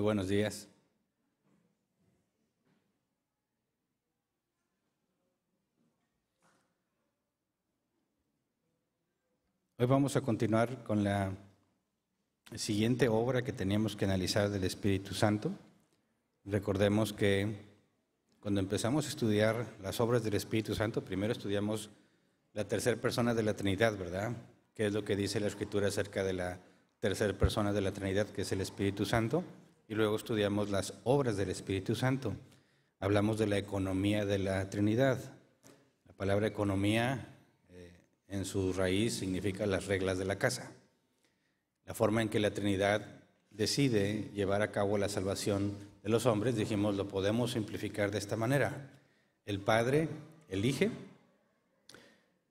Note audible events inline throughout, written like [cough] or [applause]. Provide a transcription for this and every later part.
buenos días. Hoy vamos a continuar con la siguiente obra que teníamos que analizar del Espíritu Santo. Recordemos que cuando empezamos a estudiar las obras del Espíritu Santo, primero estudiamos la tercera persona de la Trinidad, ¿verdad? Que es lo que dice la Escritura acerca de la tercera persona de la Trinidad, que es el Espíritu Santo y luego estudiamos las obras del Espíritu Santo. Hablamos de la economía de la Trinidad. La palabra economía eh, en su raíz significa las reglas de la casa. La forma en que la Trinidad decide llevar a cabo la salvación de los hombres, dijimos, lo podemos simplificar de esta manera. El Padre elige,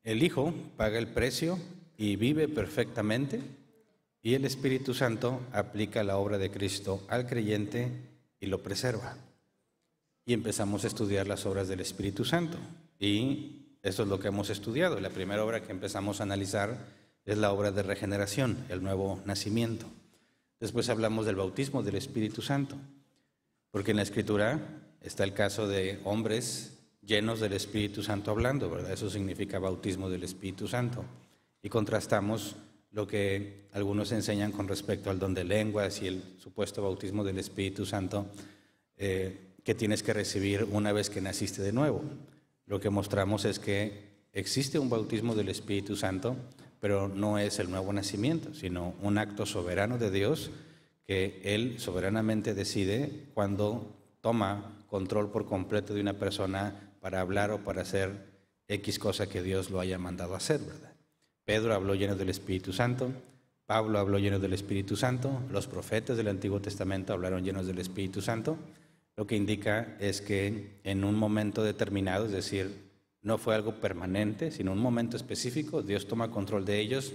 el Hijo paga el precio y vive perfectamente, y el Espíritu Santo aplica la obra de Cristo al creyente y lo preserva. Y empezamos a estudiar las obras del Espíritu Santo. Y eso es lo que hemos estudiado. La primera obra que empezamos a analizar es la obra de regeneración, el nuevo nacimiento. Después hablamos del bautismo del Espíritu Santo, porque en la Escritura está el caso de hombres llenos del Espíritu Santo hablando, ¿verdad? Eso significa bautismo del Espíritu Santo. Y contrastamos lo que algunos enseñan con respecto al don de lenguas y el supuesto bautismo del Espíritu Santo eh, que tienes que recibir una vez que naciste de nuevo. Lo que mostramos es que existe un bautismo del Espíritu Santo, pero no es el nuevo nacimiento, sino un acto soberano de Dios que Él soberanamente decide cuando toma control por completo de una persona para hablar o para hacer X cosa que Dios lo haya mandado a hacer, ¿verdad? Pedro habló lleno del Espíritu Santo, Pablo habló lleno del Espíritu Santo, los profetas del Antiguo Testamento hablaron llenos del Espíritu Santo, lo que indica es que en un momento determinado, es decir, no fue algo permanente, sino un momento específico, Dios toma control de ellos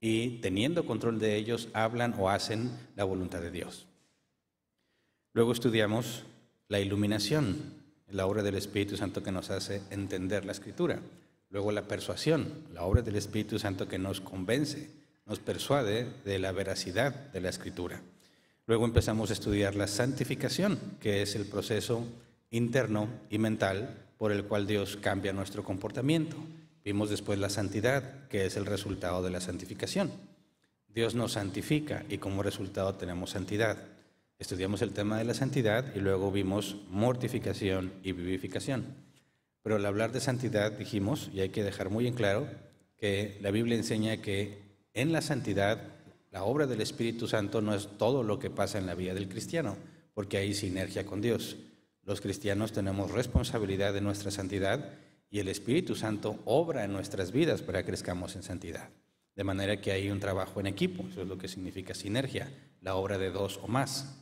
y teniendo control de ellos hablan o hacen la voluntad de Dios. Luego estudiamos la iluminación, la obra del Espíritu Santo que nos hace entender la escritura. Luego la persuasión, la obra del Espíritu Santo que nos convence, nos persuade de la veracidad de la Escritura. Luego empezamos a estudiar la santificación, que es el proceso interno y mental por el cual Dios cambia nuestro comportamiento. Vimos después la santidad, que es el resultado de la santificación. Dios nos santifica y como resultado tenemos santidad. Estudiamos el tema de la santidad y luego vimos mortificación y vivificación. Pero al hablar de santidad dijimos, y hay que dejar muy en claro, que la Biblia enseña que en la santidad la obra del Espíritu Santo no es todo lo que pasa en la vida del cristiano, porque hay sinergia con Dios. Los cristianos tenemos responsabilidad de nuestra santidad y el Espíritu Santo obra en nuestras vidas para que crezcamos en santidad. De manera que hay un trabajo en equipo, eso es lo que significa sinergia, la obra de dos o más.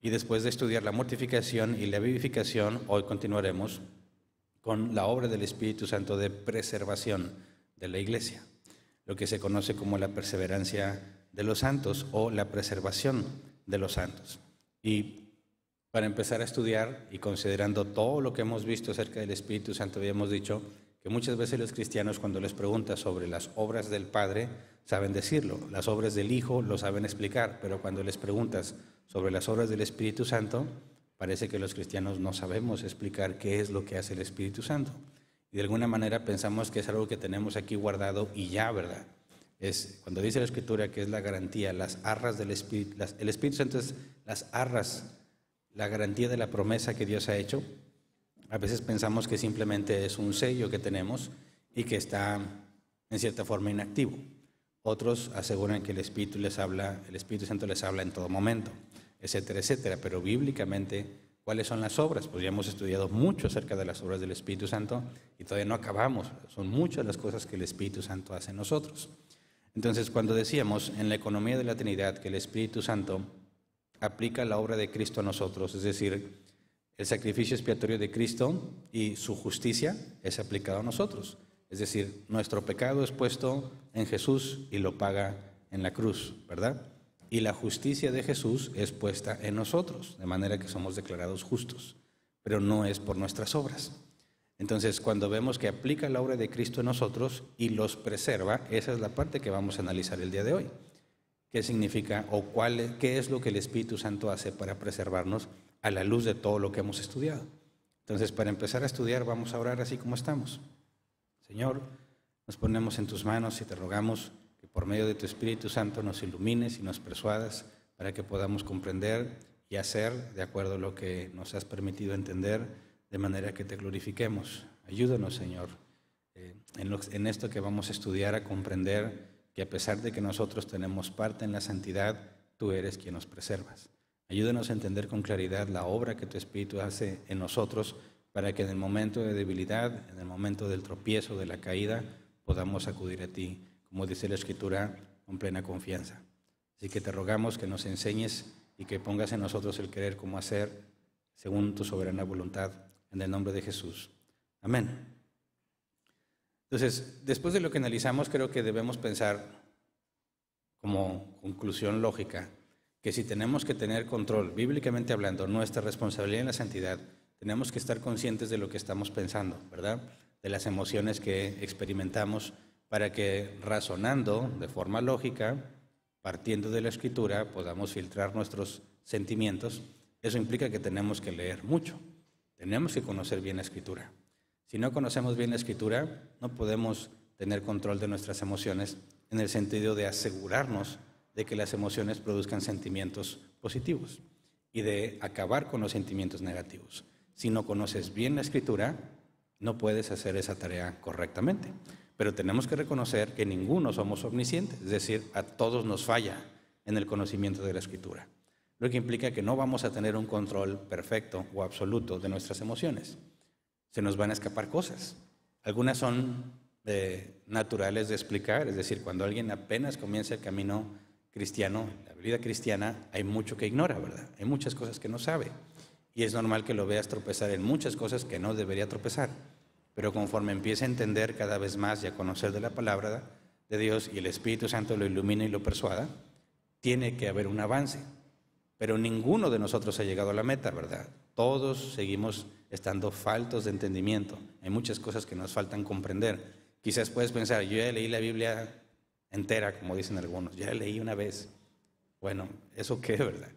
Y después de estudiar la mortificación y la vivificación, hoy continuaremos con la obra del Espíritu Santo de preservación de la iglesia, lo que se conoce como la perseverancia de los santos o la preservación de los santos. Y para empezar a estudiar y considerando todo lo que hemos visto acerca del Espíritu Santo, habíamos dicho que muchas veces los cristianos cuando les preguntas sobre las obras del Padre, saben decirlo, las obras del Hijo lo saben explicar, pero cuando les preguntas sobre las obras del Espíritu Santo, Parece que los cristianos no sabemos explicar qué es lo que hace el Espíritu Santo. Y de alguna manera pensamos que es algo que tenemos aquí guardado y ya, ¿verdad? Es cuando dice la Escritura que es la garantía, las arras del Espíritu, el Espíritu Santo es las arras, la garantía de la promesa que Dios ha hecho. A veces pensamos que simplemente es un sello que tenemos y que está en cierta forma inactivo. Otros aseguran que el Espíritu les habla, el Espíritu Santo les habla en todo momento etcétera, etcétera. Pero bíblicamente, ¿cuáles son las obras? Pues ya hemos estudiado mucho acerca de las obras del Espíritu Santo y todavía no acabamos. Son muchas las cosas que el Espíritu Santo hace en nosotros. Entonces, cuando decíamos en la economía de la Trinidad que el Espíritu Santo aplica la obra de Cristo a nosotros, es decir, el sacrificio expiatorio de Cristo y su justicia es aplicado a nosotros. Es decir, nuestro pecado es puesto en Jesús y lo paga en la cruz, ¿verdad? y la justicia de Jesús es puesta en nosotros, de manera que somos declarados justos, pero no es por nuestras obras. Entonces, cuando vemos que aplica la obra de Cristo en nosotros y los preserva, esa es la parte que vamos a analizar el día de hoy. ¿Qué significa o cuál, qué es lo que el Espíritu Santo hace para preservarnos a la luz de todo lo que hemos estudiado? Entonces, para empezar a estudiar, vamos a orar así como estamos. Señor, nos ponemos en tus manos y te rogamos por medio de tu Espíritu Santo nos ilumines y nos persuadas para que podamos comprender y hacer de acuerdo a lo que nos has permitido entender, de manera que te glorifiquemos. Ayúdanos, Señor, eh, en, en esto que vamos a estudiar, a comprender que a pesar de que nosotros tenemos parte en la santidad, tú eres quien nos preservas. Ayúdanos a entender con claridad la obra que tu Espíritu hace en nosotros para que en el momento de debilidad, en el momento del tropiezo, de la caída, podamos acudir a ti como dice la Escritura, con plena confianza. Así que te rogamos que nos enseñes y que pongas en nosotros el querer como hacer, según tu soberana voluntad, en el nombre de Jesús. Amén. Entonces, después de lo que analizamos, creo que debemos pensar como conclusión lógica que si tenemos que tener control, bíblicamente hablando, nuestra responsabilidad en la santidad, tenemos que estar conscientes de lo que estamos pensando, ¿verdad? De las emociones que experimentamos, para que razonando de forma lógica, partiendo de la escritura, podamos filtrar nuestros sentimientos. Eso implica que tenemos que leer mucho, tenemos que conocer bien la escritura. Si no conocemos bien la escritura, no podemos tener control de nuestras emociones en el sentido de asegurarnos de que las emociones produzcan sentimientos positivos y de acabar con los sentimientos negativos. Si no conoces bien la escritura, no puedes hacer esa tarea correctamente. Pero tenemos que reconocer que ninguno somos omniscientes, es decir, a todos nos falla en el conocimiento de la escritura, lo que implica que no vamos a tener un control perfecto o absoluto de nuestras emociones. Se nos van a escapar cosas. Algunas son eh, naturales de explicar, es decir, cuando alguien apenas comienza el camino cristiano, la vida cristiana, hay mucho que ignora, ¿verdad? Hay muchas cosas que no sabe. Y es normal que lo veas tropezar en muchas cosas que no debería tropezar. Pero conforme empiece a entender cada vez más y a conocer de la palabra de Dios y el Espíritu Santo lo ilumina y lo persuada, tiene que haber un avance. Pero ninguno de nosotros ha llegado a la meta, ¿verdad? Todos seguimos estando faltos de entendimiento. Hay muchas cosas que nos faltan comprender. Quizás puedes pensar, yo ya leí la Biblia entera, como dicen algunos, ya la leí una vez. Bueno, ¿eso qué, [laughs] verdad?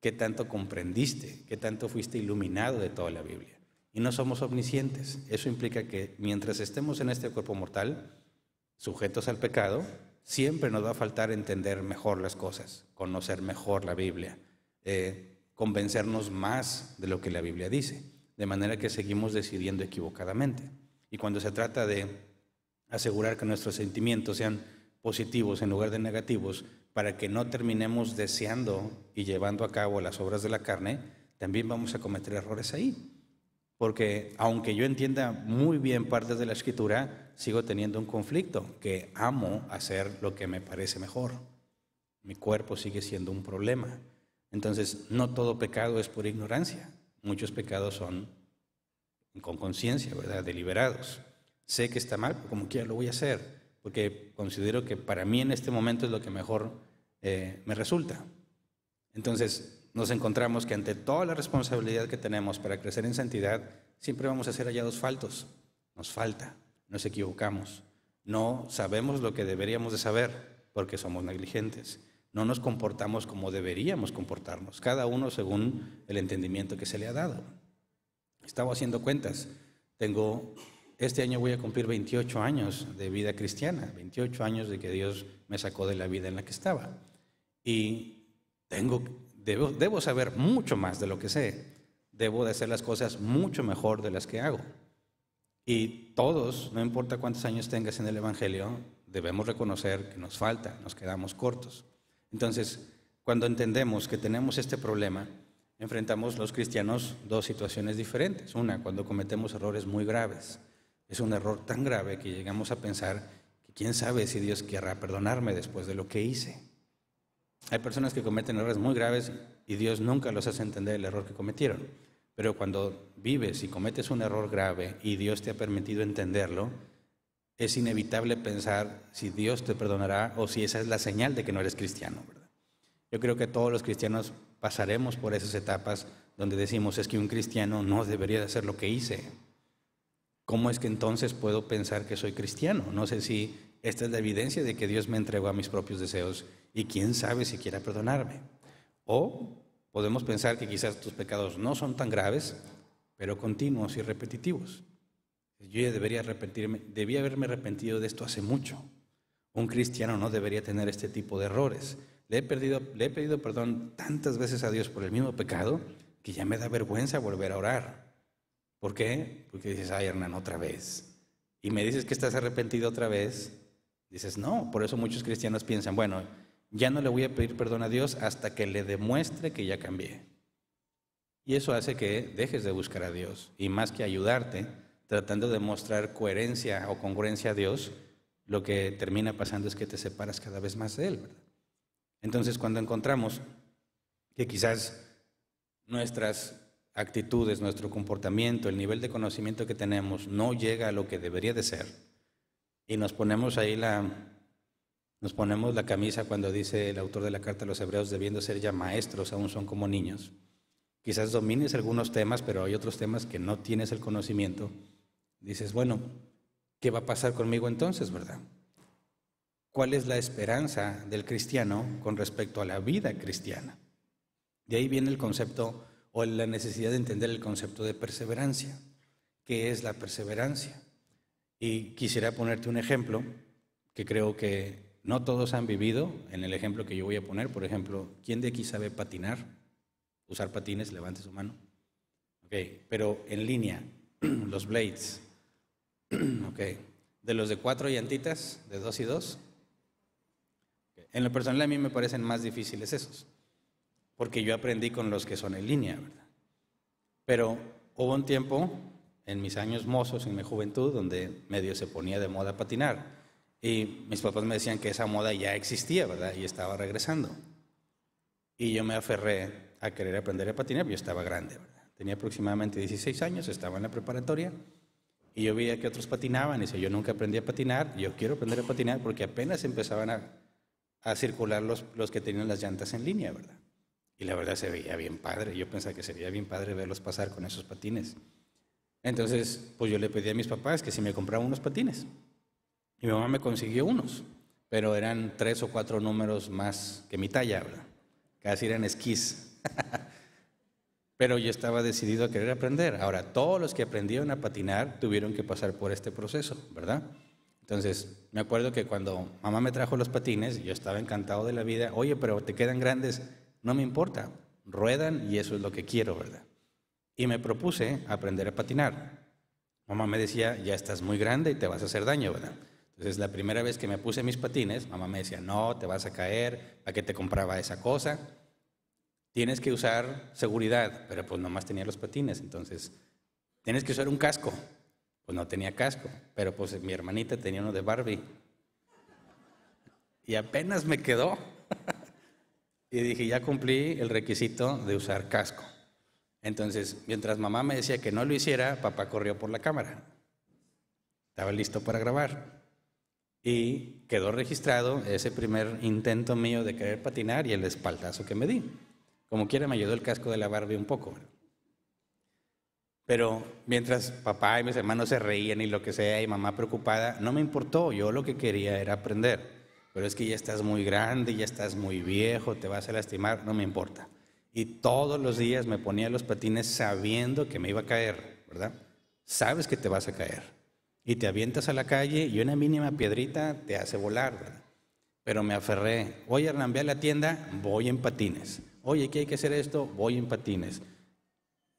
¿Qué tanto comprendiste? ¿Qué tanto fuiste iluminado de toda la Biblia? y no somos omniscientes. Eso implica que mientras estemos en este cuerpo mortal, sujetos al pecado, siempre nos va a faltar entender mejor las cosas, conocer mejor la Biblia, eh, convencernos más de lo que la Biblia dice, de manera que seguimos decidiendo equivocadamente. Y cuando se trata de asegurar que nuestros sentimientos sean positivos en lugar de negativos, para que no terminemos deseando y llevando a cabo las obras de la carne, también vamos a cometer errores ahí porque aunque yo entienda muy bien partes de la escritura, sigo teniendo un conflicto, que amo hacer lo que me parece mejor. Mi cuerpo sigue siendo un problema. Entonces, no todo pecado es por ignorancia. Muchos pecados son con conciencia, ¿verdad? Deliberados. Sé que está mal, pero como quiera lo voy a hacer, porque considero que para mí en este momento es lo que mejor eh, me resulta. Entonces, nos encontramos que ante toda la responsabilidad que tenemos para crecer en santidad, siempre vamos a ser hallados faltos. Nos falta, nos equivocamos, no sabemos lo que deberíamos de saber porque somos negligentes, no nos comportamos como deberíamos comportarnos, cada uno según el entendimiento que se le ha dado. Estaba haciendo cuentas, tengo, este año voy a cumplir 28 años de vida cristiana, 28 años de que Dios me sacó de la vida en la que estaba. Y tengo Debo, saber mucho más de lo que sé. Debo de hacer las cosas mucho mejor de las que hago. Y todos, no importa cuántos años tengas en el Evangelio, debemos reconocer que nos falta, nos quedamos cortos. Entonces, cuando entendemos que tenemos este problema, enfrentamos los cristianos dos situaciones diferentes. Una, cuando cometemos errores muy graves. Es un error tan grave que llegamos a pensar que quién sabe si Dios querrá perdonarme después de lo que hice. Hay personas que cometen errores muy graves y Dios nunca los hace entender el error que cometieron. Pero cuando vives y cometes un error grave y Dios te ha permitido entenderlo, es inevitable pensar si Dios te perdonará o si esa es la señal de que no eres cristiano. ¿verdad? Yo creo que todos los cristianos pasaremos por esas etapas donde decimos es que un cristiano no debería de hacer lo que hice. ¿Cómo es que entonces puedo pensar que soy cristiano? No sé si esta es la evidencia de que Dios me entregó a mis propios deseos y quién sabe si quiera perdonarme. O podemos pensar que quizás tus pecados no son tan graves, pero continuos y repetitivos. Yo ya debería arrepentirme, debía haberme arrepentido de esto hace mucho. Un cristiano no debería tener este tipo de errores. Le he, le he pedido perdón tantas veces a Dios por el mismo pecado que ya me da vergüenza volver a orar. ¿Por qué? Porque dices, ay Hernán, otra vez. Y me dices que estás arrepentido otra vez Dices, no, por eso muchos cristianos piensan, bueno, ya no le voy a pedir perdón a Dios hasta que le demuestre que ya cambié. Y eso hace que dejes de buscar a Dios y más que ayudarte, tratando de mostrar coherencia o congruencia a Dios, lo que termina pasando es que te separas cada vez más de Él. Entonces, cuando encontramos que quizás nuestras actitudes, nuestro comportamiento, el nivel de conocimiento que tenemos no llega a lo que debería de ser, y nos ponemos ahí la, nos ponemos la camisa cuando dice el autor de la carta a los hebreos, debiendo ser ya maestros, aún son como niños. Quizás domines algunos temas, pero hay otros temas que no tienes el conocimiento. Dices, bueno, ¿qué va a pasar conmigo entonces, verdad? ¿Cuál es la esperanza del cristiano con respecto a la vida cristiana? De ahí viene el concepto o la necesidad de entender el concepto de perseverancia. ¿Qué es la perseverancia? Y quisiera ponerte un ejemplo que creo que no todos han vivido. En el ejemplo que yo voy a poner, por ejemplo, ¿quién de aquí sabe patinar? Usar patines, levante su mano. Ok, pero en línea, [clears throat] los blades. [clears throat] Ok, de los de cuatro llantitas, de dos y dos. En lo personal a mí me parecen más difíciles esos, porque yo aprendí con los que son en línea, ¿verdad? Pero hubo un tiempo en mis años mozos, en mi juventud, donde medio se ponía de moda patinar. Y mis papás me decían que esa moda ya existía, ¿verdad? Y estaba regresando. Y yo me aferré a querer aprender a patinar, yo estaba grande, ¿verdad? Tenía aproximadamente 16 años, estaba en la preparatoria. Y yo veía que otros patinaban y yo nunca aprendí a patinar, yo quiero aprender a patinar porque apenas empezaban a, circular los, que tenían las llantas en línea, ¿verdad? Y la verdad se veía bien padre, yo pensaba que sería bien padre verlos pasar con esos patines. Entonces, pues yo le pedí a mis papás que si me compraban unos patines. Y mi mamá me consiguió unos, pero eran tres o cuatro números más que mi talla, ¿verdad? Casi eran esquís. [laughs] pero yo estaba decidido a querer aprender. Ahora, todos los que aprendieron a patinar tuvieron que pasar por este proceso, ¿verdad? Entonces, me acuerdo que cuando mamá me trajo los patines, yo estaba encantado de la vida. Oye, pero te quedan grandes. No me importa, ruedan y eso es lo que quiero, ¿verdad? y me propuse aprender a patinar. Mamá me decía, ya estás muy grande y te vas a hacer daño, ¿verdad? Entonces la primera vez que me puse mis patines, mamá me decía, no, te vas a caer, a qué te compraba esa cosa? Tienes que usar seguridad, pero pues nomás tenía los patines, entonces tienes que usar un casco. Pues no tenía casco, pero pues mi hermanita tenía uno de Barbie. Y apenas me quedó. [laughs] y dije, ya cumplí el requisito de usar casco. Entonces, mientras mamá me decía que no lo hiciera, papá corrió por la cámara. Estaba listo para grabar. Y quedó registrado ese primer intento mío de querer patinar y el espaldazo que me di. Como quiera, me ayudó el casco de la Barbie un poco. Pero mientras papá y mis hermanos se reían y lo que sea, y mamá preocupada, no me importó. Yo lo que quería era aprender. Pero es que ya estás muy grande, ya estás muy viejo, te vas a lastimar, no me importa. Y todos los días me ponía los patines sabiendo que me iba a caer, ¿verdad? Sabes que te vas a caer. Y te avientas a la calle y una mínima piedrita te hace volar, ¿verdad? Pero me aferré. Oye, Hernán, a la tienda, voy en patines. Oye, ¿qué hay que hacer esto? Voy en patines.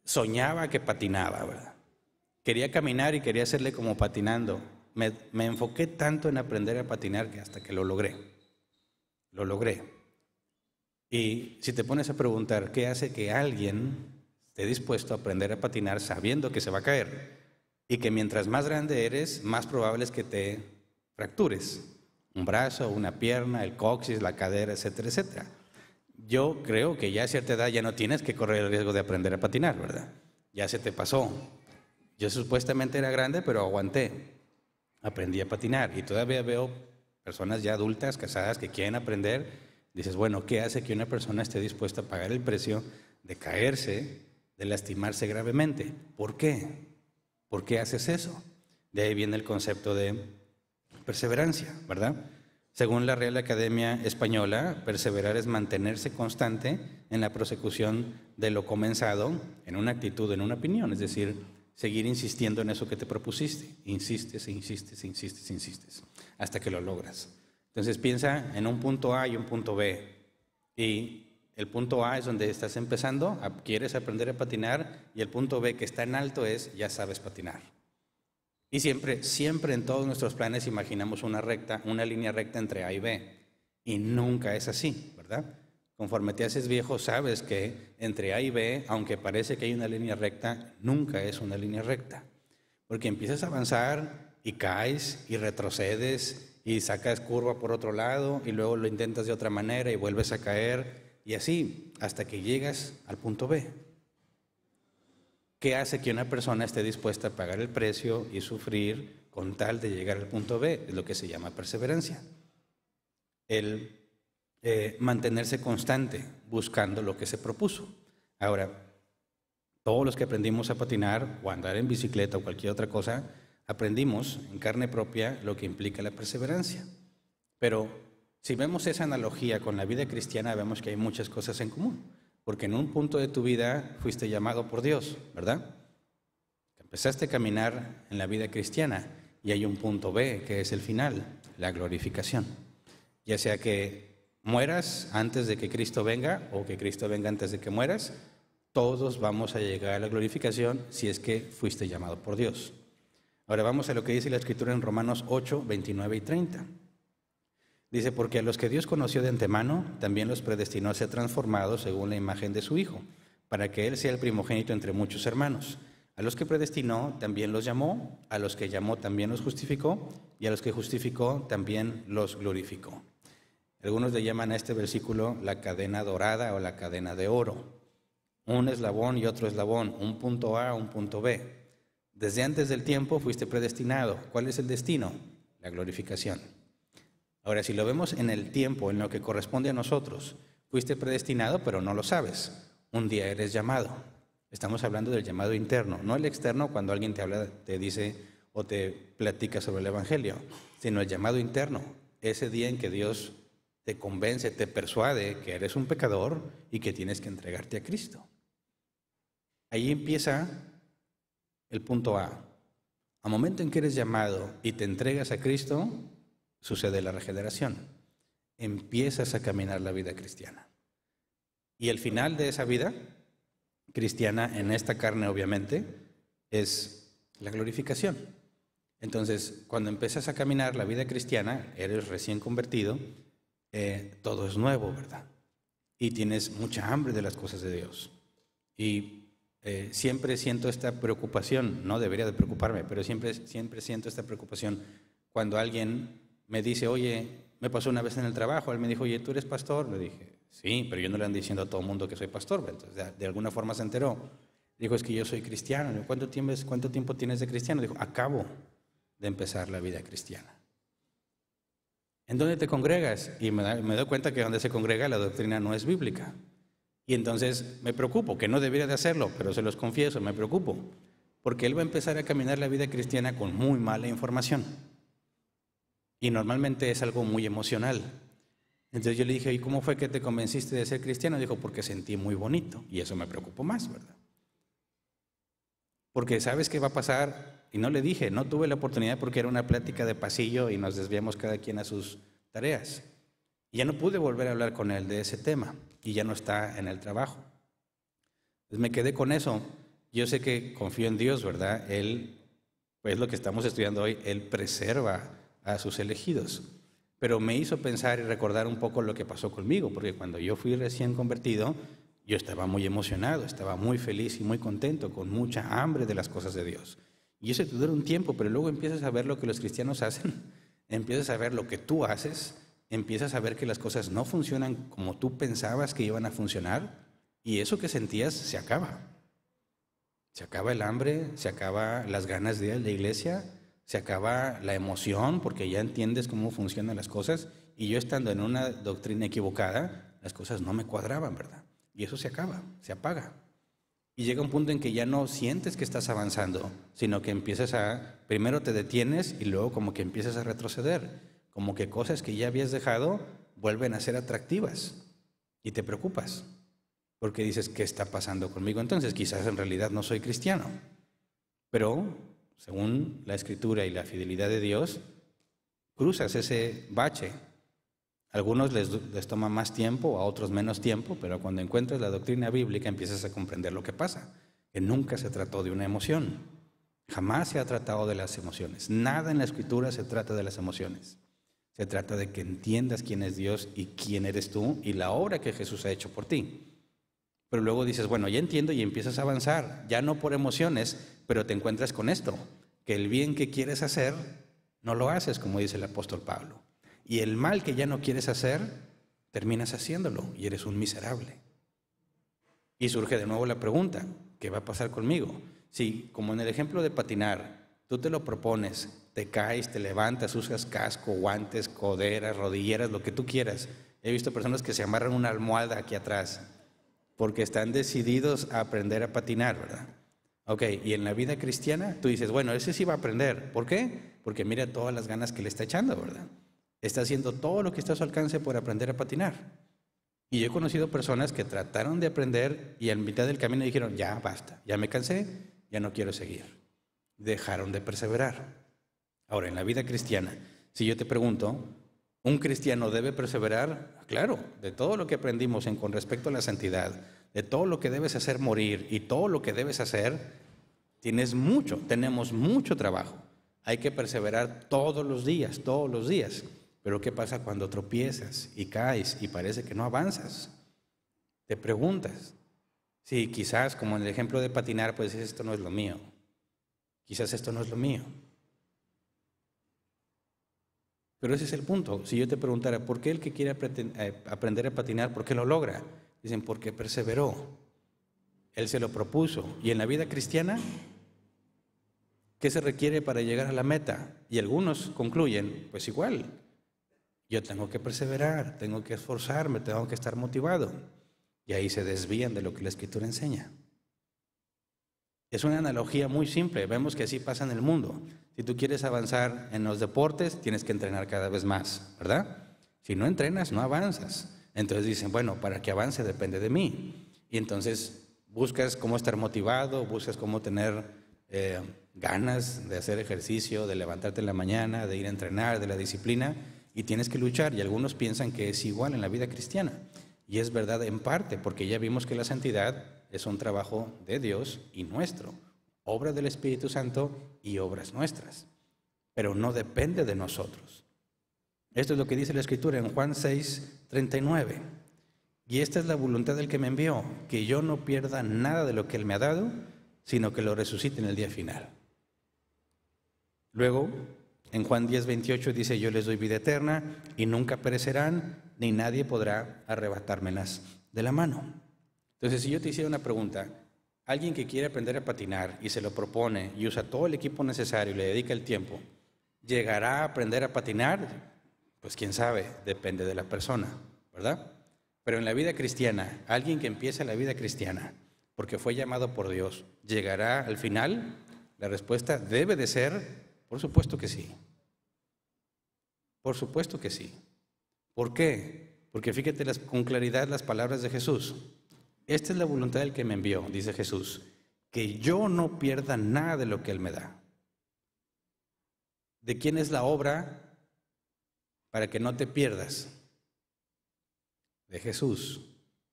Soñaba que patinaba, ¿verdad? Quería caminar y quería hacerle como patinando. me enfoqué tanto en aprender a patinar que hasta que lo logré. Lo logré. Y si te pones a preguntar qué hace que alguien esté dispuesto a aprender a patinar sabiendo que se va a caer y que mientras más grande eres, más probable es que te fractures un brazo, una pierna, el coxis, la cadera, etcétera, etcétera. Yo creo que ya a cierta edad ya no tienes que correr el riesgo de aprender a patinar, ¿verdad? Ya se te pasó. Yo supuestamente era grande, pero aguanté. Aprendí a patinar y todavía veo personas ya adultas, casadas, que quieren aprender dices, bueno, ¿qué hace que una persona esté dispuesta a pagar el precio de caerse, de lastimarse gravemente? ¿Por qué? ¿Por qué haces eso? De ahí viene el concepto de perseverancia, ¿verdad? Según la Real Academia Española, perseverar es mantenerse constante en la prosecución de lo comenzado, en una actitud, en una opinión, es decir, seguir insistiendo en eso que te propusiste. Insistes, insistes, insistes, insistes, hasta que lo logras. Entonces piensa en un punto A y un punto B. Y el punto A es donde estás empezando, quieres aprender a patinar, y el punto B que está en alto es ya sabes patinar. Y siempre, siempre en todos nuestros planes imaginamos una recta, una línea recta entre A y B. Y nunca es así, ¿verdad? Conforme te haces viejo, sabes que entre A y B, aunque parece que hay una línea recta, nunca es una línea recta. Porque empiezas a avanzar y caes y retrocedes y sacas curva por otro lado y luego lo intentas de otra manera y vuelves a caer y así hasta que llegas al punto B. ¿Qué hace que una persona esté dispuesta a pagar el precio y sufrir con tal de llegar al punto B? Es lo que se llama perseverancia. El eh, mantenerse constante buscando lo que se propuso. Ahora, todos los que aprendimos a patinar o andar en bicicleta o cualquier otra cosa, aprendimos en carne propia lo que implica la perseverancia. Pero si vemos esa analogía con la vida cristiana, vemos que hay muchas cosas en común. Porque en un punto de tu vida fuiste llamado por Dios, ¿verdad? Empezaste a caminar en la vida cristiana y hay un punto B que es el final, la glorificación. Ya sea que mueras antes de que Cristo venga o que Cristo venga antes de que mueras, todos vamos a llegar a la glorificación si es que fuiste llamado por Dios. Ahora vamos a lo que dice la escritura en Romanos 8, 29 y 30. Dice, porque a los que Dios conoció de antemano, también los predestinó a ser transformados según la imagen de su Hijo, para que Él sea el primogénito entre muchos hermanos. A los que predestinó, también los llamó, a los que llamó, también los justificó, y a los que justificó, también los glorificó. Algunos le llaman a este versículo la cadena dorada o la cadena de oro. Un eslabón y otro eslabón, un punto A, un punto B. Desde antes del tiempo fuiste predestinado. ¿Cuál es el destino? La glorificación. Ahora, si lo vemos en el tiempo, en lo que corresponde a nosotros, fuiste predestinado, pero no lo sabes. Un día eres llamado. Estamos hablando del llamado interno, no el externo cuando alguien te habla, te dice o te platica sobre el Evangelio, sino el llamado interno, ese día en que Dios te convence, te persuade que eres un pecador y que tienes que entregarte a Cristo. Ahí empieza el punto A. Al momento en que eres llamado y te entregas a Cristo, sucede la regeneración. Empiezas a caminar la vida cristiana. Y el final de esa vida cristiana, en esta carne obviamente, es la glorificación. Entonces, cuando empiezas a caminar la vida cristiana, eres recién convertido, eh, todo es nuevo, ¿verdad? Y tienes mucha hambre de las cosas de Dios. Y eh, siempre siento esta preocupación, no debería de preocuparme, pero siempre, siempre siento esta preocupación cuando alguien me dice, oye, me pasó una vez en el trabajo, él me dijo, oye, tú eres pastor, le dije, sí, pero yo no le ando diciendo a todo el mundo que soy pastor, de, alguna forma se enteró. Dijo, es que yo soy cristiano. ¿Cuánto, tiempo, tienes de cristiano? Dijo, acabo de empezar la vida cristiana. ¿En dónde te congregas? Y me doy cuenta que donde se congrega la doctrina no es bíblica. Y entonces me preocupo, que no debería de hacerlo, pero se los confieso, me preocupo, porque él va a empezar a caminar la vida cristiana con muy mala información. Y normalmente es algo muy emocional. Entonces yo le dije, ¿y cómo fue que te convenciste de ser cristiano? Dijo, porque sentí muy bonito y eso me preocupó más, ¿verdad? Porque sabes qué va a pasar, y no le dije, no tuve la oportunidad porque era una plática de pasillo y nos desviamos cada quien a sus tareas ya no pude volver a hablar con él de ese tema y ya no está en el trabajo. me quedé con eso. Yo sé que confío en Dios, ¿verdad? Él, pues lo que estamos estudiando hoy, Él preserva a sus elegidos. Pero me hizo pensar y recordar un poco lo que pasó conmigo, porque cuando yo fui recién convertido, yo estaba muy emocionado, estaba muy feliz y muy contento, con mucha hambre de las cosas de Dios. Y eso te dura un tiempo, pero luego empiezas a ver lo que los cristianos hacen, [laughs] empiezas a ver lo que tú haces empiezas a ver que las cosas no funcionan como tú pensabas que iban a funcionar y eso que sentías se acaba. Se acaba el hambre, se acaba las ganas de ir a la iglesia, se acaba la emoción porque ya entiendes cómo funcionan las cosas y yo estando en una doctrina equivocada, las cosas no me cuadraban, ¿verdad? Y eso se acaba, se apaga. Y llega un punto en que ya no sientes que estás avanzando, sino que empiezas a, primero te detienes y luego como que empiezas a retroceder como que cosas que ya habías dejado vuelven a ser atractivas y te preocupas, porque dices, ¿qué está pasando conmigo? Entonces, quizás en realidad no soy cristiano, pero según la escritura y la fidelidad de Dios, cruzas ese bache. algunos les, toman toma más tiempo, a otros menos tiempo, pero cuando encuentras la doctrina bíblica empiezas a comprender lo que pasa, que nunca se trató de una emoción, jamás se ha tratado de las emociones, nada en la escritura se trata de las emociones. Se trata de que entiendas quién es Dios y quién eres tú y la obra que Jesús ha hecho por ti. Pero luego dices, bueno, ya entiendo y empiezas a avanzar, ya no por emociones, pero te encuentras con esto, que el bien que quieres hacer, no lo haces, como dice el apóstol Pablo. Y el mal que ya no quieres hacer, terminas haciéndolo y eres un miserable. Y surge de nuevo la pregunta, ¿qué va a pasar conmigo? Si, como en el ejemplo de patinar, Tú te lo propones, te caes, te levantas, usas casco, guantes, coderas, rodilleras, lo que tú quieras. He visto personas que se amarran una almohada aquí atrás porque están decididos a aprender a patinar, ¿verdad? Ok, y en la vida cristiana tú dices, bueno, ese sí va a aprender. ¿Por qué? Porque mira todas las ganas que le está echando, ¿verdad? Está haciendo todo lo que está a su alcance por aprender a patinar. Y yo he conocido personas que trataron de aprender y en mitad del camino dijeron, ya basta, ya me cansé, ya no quiero seguir dejaron de perseverar. Ahora, en la vida cristiana, si yo te pregunto, ¿un cristiano debe perseverar? Claro, de todo lo que aprendimos con respecto a la santidad, de todo lo que debes hacer morir y todo lo que debes hacer, tienes mucho, tenemos mucho trabajo. Hay que perseverar todos los días, todos los días. Pero ¿qué pasa cuando tropiezas y caes y parece que no avanzas? Te preguntas. Sí, quizás como en el ejemplo de patinar, pues esto no es lo mío. Quizás esto no es lo mío. Pero ese es el punto. Si yo te preguntara, ¿por qué el que quiere eh, aprender a patinar, por qué lo logra? Dicen, porque perseveró. Él se lo propuso. Y en la vida cristiana, ¿qué se requiere para llegar a la meta? Y algunos concluyen, pues igual, yo tengo que perseverar, tengo que esforzarme, tengo que estar motivado. Y ahí se desvían de lo que la escritura enseña. Es una analogía muy simple, vemos que así pasa en el mundo. Si tú quieres avanzar en los deportes, tienes que entrenar cada vez más, ¿verdad? Si no entrenas, no avanzas. Entonces dicen, bueno, para que avance depende de mí. Y entonces buscas cómo estar motivado, buscas cómo tener eh, ganas de hacer ejercicio, de levantarte en la mañana, de ir a entrenar, de la disciplina, y tienes que luchar. Y algunos piensan que es igual en la vida cristiana. Y es verdad en parte, porque ya vimos que la santidad es un trabajo de Dios y nuestro, obra del Espíritu Santo y obras nuestras, pero no depende de nosotros. Esto es lo que dice la Escritura en Juan 6, 39. Y esta es la voluntad del que me envió, que yo no pierda nada de lo que él me ha dado, sino que lo resucite en el día final. Luego, en Juan 10, 28 dice, yo les doy vida eterna y nunca perecerán, ni nadie podrá arrebatármelas de la mano. Entonces, si yo te hiciera una pregunta, alguien que quiere aprender a patinar y se lo propone y usa todo el equipo necesario y le dedica el tiempo, ¿llegará a aprender a patinar? Pues quién sabe, depende de la persona, ¿verdad? Pero en la vida cristiana, alguien que empieza la vida cristiana porque fue llamado por Dios, ¿llegará al final? La respuesta debe de ser, por supuesto que sí. Por supuesto que sí. ¿Por qué? Porque fíjate con claridad las palabras de Jesús. Esta es la voluntad del que me envió, dice Jesús, que yo no pierda nada de lo que Él me da. ¿De quién es la obra para que no te pierdas? De Jesús.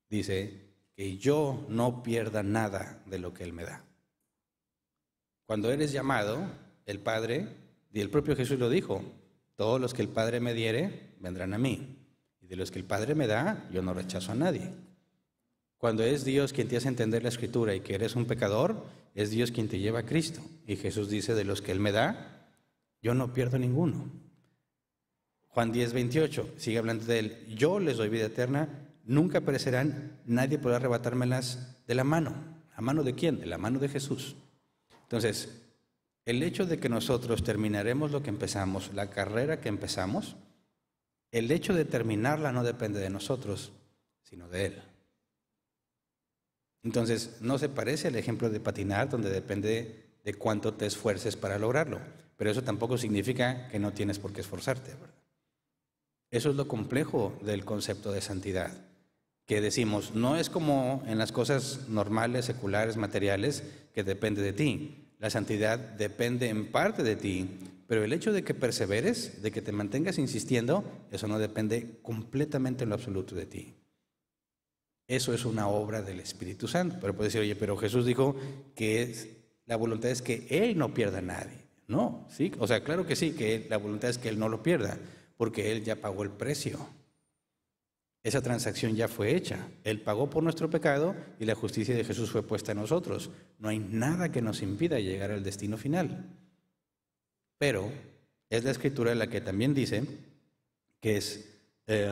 Dice que yo no pierda nada de lo que Él me da. Cuando eres llamado, el Padre, y el propio Jesús lo dijo, todos los que el Padre me diere vendrán a mí. Y de los que el Padre me da, yo no rechazo a nadie. Cuando es Dios quien te hace entender la escritura y que eres un pecador, es Dios quien te lleva a Cristo. Y Jesús dice, de los que Él me da, yo no pierdo ninguno. Juan 10, 28, sigue hablando de Él, yo les doy vida eterna, nunca perecerán, nadie podrá arrebatármelas de la mano. ¿A mano de quién? De la mano de Jesús. Entonces, el hecho de que nosotros terminaremos lo que empezamos, la carrera que empezamos, el hecho de terminarla no depende de nosotros, sino de Él. Entonces, no se parece al ejemplo de patinar, donde depende de cuánto te esfuerces para lograrlo, pero eso tampoco significa que no tienes por qué esforzarte. Eso es lo complejo del concepto de santidad, que decimos, no es como en las cosas normales, seculares, materiales, que depende de ti. La santidad depende en parte de ti, pero el hecho de que perseveres, de que te mantengas insistiendo, eso no depende completamente en lo absoluto de ti. Eso es una obra del Espíritu Santo. Pero puede decir, oye, pero Jesús dijo que la voluntad es que Él no pierda a nadie. No, sí, o sea, claro que sí, que la voluntad es que Él no lo pierda, porque Él ya pagó el precio. Esa transacción ya fue hecha. Él pagó por nuestro pecado y la justicia de Jesús fue puesta en nosotros. No hay nada que nos impida llegar al destino final. Pero es la escritura la que también dice que es eh,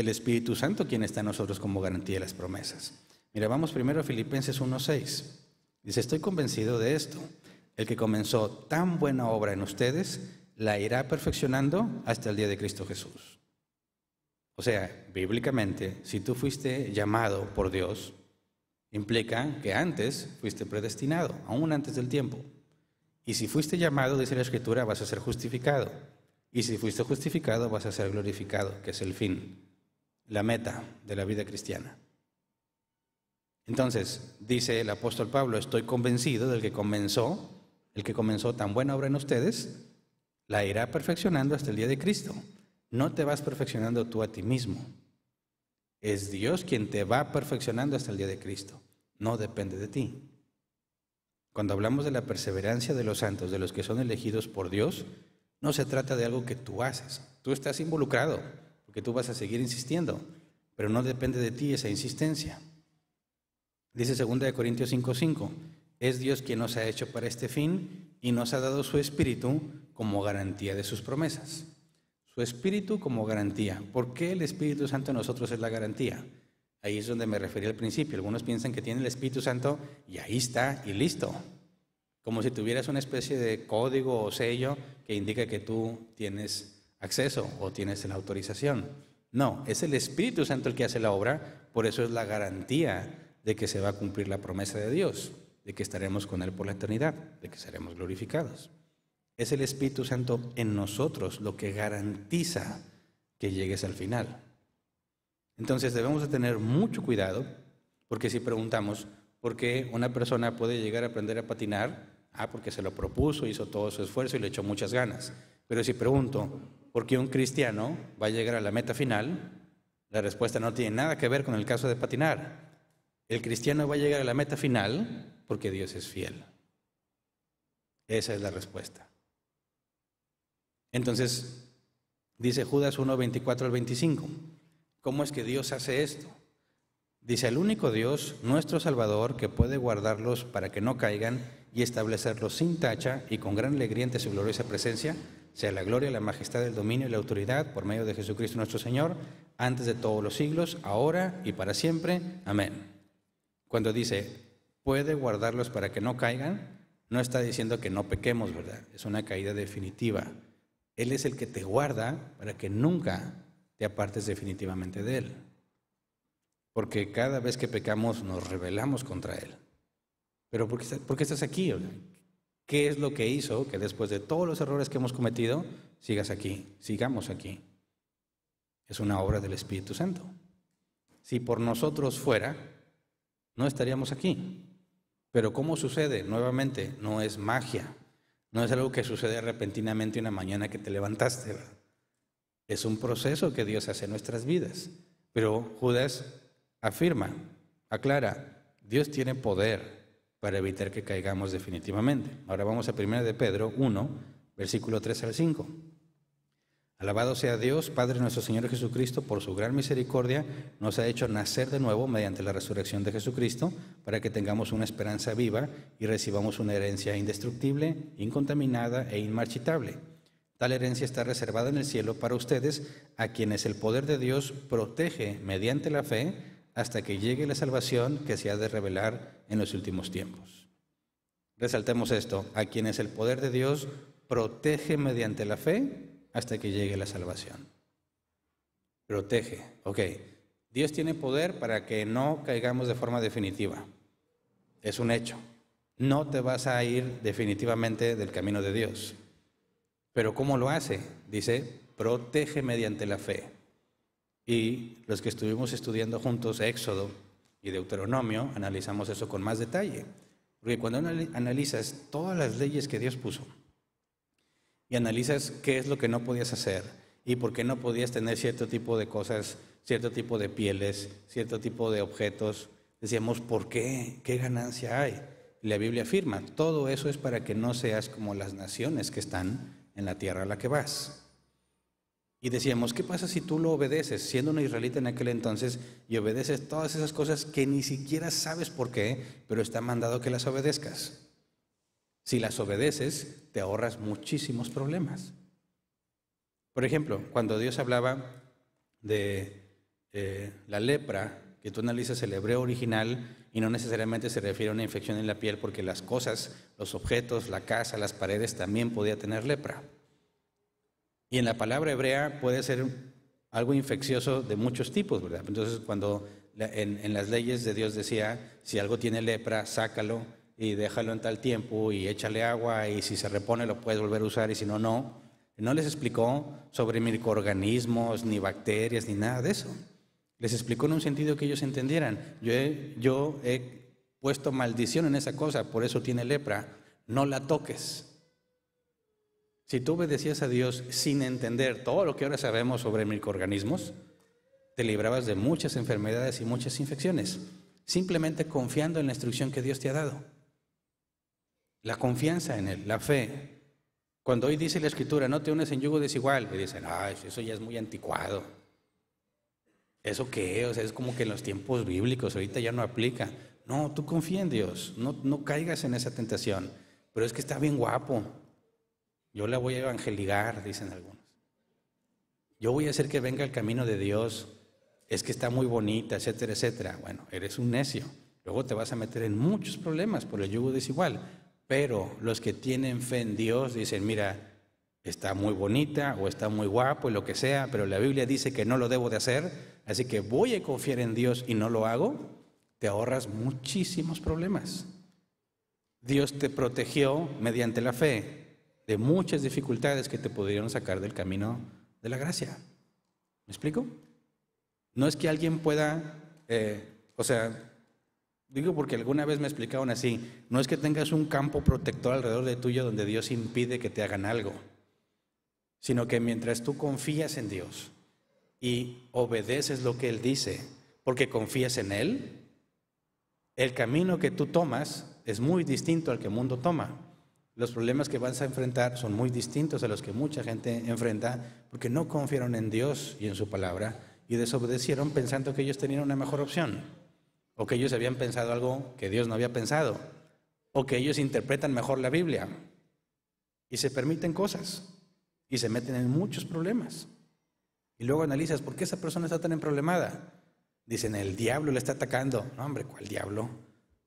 el Espíritu Santo quien está en nosotros como garantía de las promesas. Mira, vamos primero a Filipenses 1.6. Dice, estoy convencido de esto. El que comenzó tan buena obra en ustedes, la irá perfeccionando hasta el día de Cristo Jesús. O sea, bíblicamente, si tú fuiste llamado por Dios, implica que antes fuiste predestinado, aún antes del tiempo. Y si fuiste llamado, dice la Escritura, vas a ser justificado. Y si fuiste justificado, vas a ser glorificado, que es el fin la meta de la vida cristiana. Entonces, dice el apóstol Pablo, estoy convencido del que comenzó, el que comenzó tan buena obra en ustedes, la irá perfeccionando hasta el día de Cristo. No te vas perfeccionando tú a ti mismo. Es Dios quien te va perfeccionando hasta el día de Cristo. No depende de ti. Cuando hablamos de la perseverancia de los santos, de los que son elegidos por Dios, no se trata de algo que tú haces. Tú estás involucrado tú vas a seguir insistiendo, pero no depende de ti esa insistencia. Dice 2 Corintios 5:5, es Dios quien nos ha hecho para este fin y nos ha dado su espíritu como garantía de sus promesas. Su espíritu como garantía. ¿Por qué el Espíritu Santo en nosotros es la garantía? Ahí es donde me referí al principio. Algunos piensan que tiene el Espíritu Santo y ahí está y listo. Como si tuvieras una especie de código o sello que indica que tú tienes acceso o tienes la autorización. No, es el Espíritu Santo el que hace la obra, por eso es la garantía de que se va a cumplir la promesa de Dios, de que estaremos con Él por la eternidad, de que seremos glorificados. Es el Espíritu Santo en nosotros lo que garantiza que llegues al final. Entonces debemos de tener mucho cuidado, porque si preguntamos por qué una persona puede llegar a aprender a patinar, ah, porque se lo propuso, hizo todo su esfuerzo y le echó muchas ganas. Pero si pregunto, porque un cristiano va a llegar a la meta final, la respuesta no tiene nada que ver con el caso de patinar. El cristiano va a llegar a la meta final porque Dios es fiel. Esa es la respuesta. Entonces, dice Judas 1, 24 al 25, ¿cómo es que Dios hace esto? Dice, el único Dios, nuestro Salvador, que puede guardarlos para que no caigan y establecerlos sin tacha y con gran alegría ante su gloriosa presencia, sea la gloria, la majestad, el dominio y la autoridad por medio de Jesucristo nuestro Señor, antes de todos los siglos, ahora y para siempre. Amén. Cuando dice, puede guardarlos para que no caigan, no está diciendo que no pequemos, ¿verdad? Es una caída definitiva. Él es el que te guarda para que nunca te apartes definitivamente de Él. Porque cada vez que pecamos nos rebelamos contra Él. Pero ¿por qué, estás aquí? ¿Qué es lo que hizo que después de todos los errores que hemos cometido, sigas aquí, sigamos aquí? Es una obra del Espíritu Santo. Si por nosotros fuera, no estaríamos aquí. Pero ¿cómo sucede? Nuevamente, no es magia, no es algo que sucede repentinamente una mañana que te levantaste. Es un proceso que Dios hace en nuestras vidas. Pero Judas afirma, aclara, Dios tiene poder para evitar que caigamos definitivamente. Ahora vamos a 1 de Pedro 1, versículo 3 al 5. Alabado sea Dios, Padre nuestro Señor Jesucristo, por su gran misericordia nos ha hecho nacer de nuevo mediante la resurrección de Jesucristo, para que tengamos una esperanza viva y recibamos una herencia indestructible, incontaminada e inmarchitable. Tal herencia está reservada en el cielo para ustedes, a quienes el poder de Dios protege mediante la fe hasta que llegue la salvación que se ha de revelar en los últimos tiempos. Resaltemos esto, a quienes el poder de Dios protege mediante la fe hasta que llegue la salvación. Protege, ok. Dios tiene poder para que no caigamos de forma definitiva. Es un hecho. No te vas a ir definitivamente del camino de Dios. Pero ¿cómo lo hace? Dice, protege mediante la fe y los que estuvimos estudiando juntos Éxodo y Deuteronomio, analizamos eso con más detalle. Porque cuando analizas todas las leyes que Dios puso y analizas qué es lo que no podías hacer y por qué no podías tener cierto tipo de cosas, cierto tipo de pieles, cierto tipo de objetos, decíamos, ¿por qué? ¿Qué ganancia hay? La Biblia afirma, todo eso es para que no seas como las naciones que están en la tierra a la que vas. Y decíamos, ¿qué pasa si tú lo obedeces, siendo un israelita en aquel entonces, y obedeces todas esas cosas que ni siquiera sabes por qué, pero está mandado que las obedezcas? Si las obedeces, te ahorras muchísimos problemas. Por ejemplo, cuando Dios hablaba de eh, la lepra, que tú analizas el hebreo original y no necesariamente se refiere a una infección en la piel, porque las cosas, los objetos, la casa, las paredes también podía tener lepra. Y en la palabra hebrea puede ser algo infeccioso de muchos tipos, ¿verdad? Entonces, cuando en, las leyes de Dios decía, si algo tiene lepra, sácalo y déjalo en tal tiempo y échale agua y si se repone lo puedes volver a usar y si no, no. No les explicó sobre microorganismos, ni bacterias, ni nada de eso. Les explicó en un sentido que ellos entendieran. yo he puesto maldición en esa cosa, por eso tiene lepra. No la toques. Si tú obedecías a Dios sin entender todo lo que ahora sabemos sobre microorganismos, te librabas de muchas enfermedades y muchas infecciones, simplemente confiando en la instrucción que Dios te ha dado. La confianza en Él, la fe. Cuando hoy dice la Escritura, no te unes en yugo desigual, me dicen, ay, eso ya es muy anticuado. ¿Eso qué? O sea, es como que en los tiempos bíblicos, ahorita ya no aplica. No, tú confía en Dios, no, no caigas en esa tentación. Pero es que está bien guapo, yo la voy a evangelizar dicen algunos. Yo voy a hacer que venga el camino de Dios. Es que está muy bonita, etcétera, etcétera. Bueno, eres un necio. Luego te vas a meter en muchos problemas por el yugo desigual. Pero los que tienen fe en Dios dicen, mira, está muy bonita o está muy guapo lo que sea, pero la Biblia dice que no lo debo de hacer, así que voy a confiar en Dios y no lo hago, te ahorras muchísimos problemas. Dios te protegió mediante la fe de muchas dificultades que te pudieron sacar del camino de la gracia. ¿Me explico? No es que alguien pueda, eh, o sea, digo porque alguna vez me explicaron así, no es que tengas un campo protector alrededor de tuyo donde Dios impide que te hagan algo, sino que mientras tú confías en Dios y obedeces lo que Él dice, porque confías en Él, el camino que tú tomas es muy distinto al que el mundo toma los problemas que vas a enfrentar son muy distintos a los que mucha gente enfrenta porque no confiaron en Dios y en su palabra y desobedecieron pensando que ellos tenían una mejor opción o que ellos habían pensado algo que Dios no había pensado o que ellos interpretan mejor la Biblia y se permiten cosas y se meten en muchos problemas. Y luego analizas, ¿por qué esa persona está tan emproblemada? Dicen, el diablo le está atacando. No, hombre, ¿cuál diablo?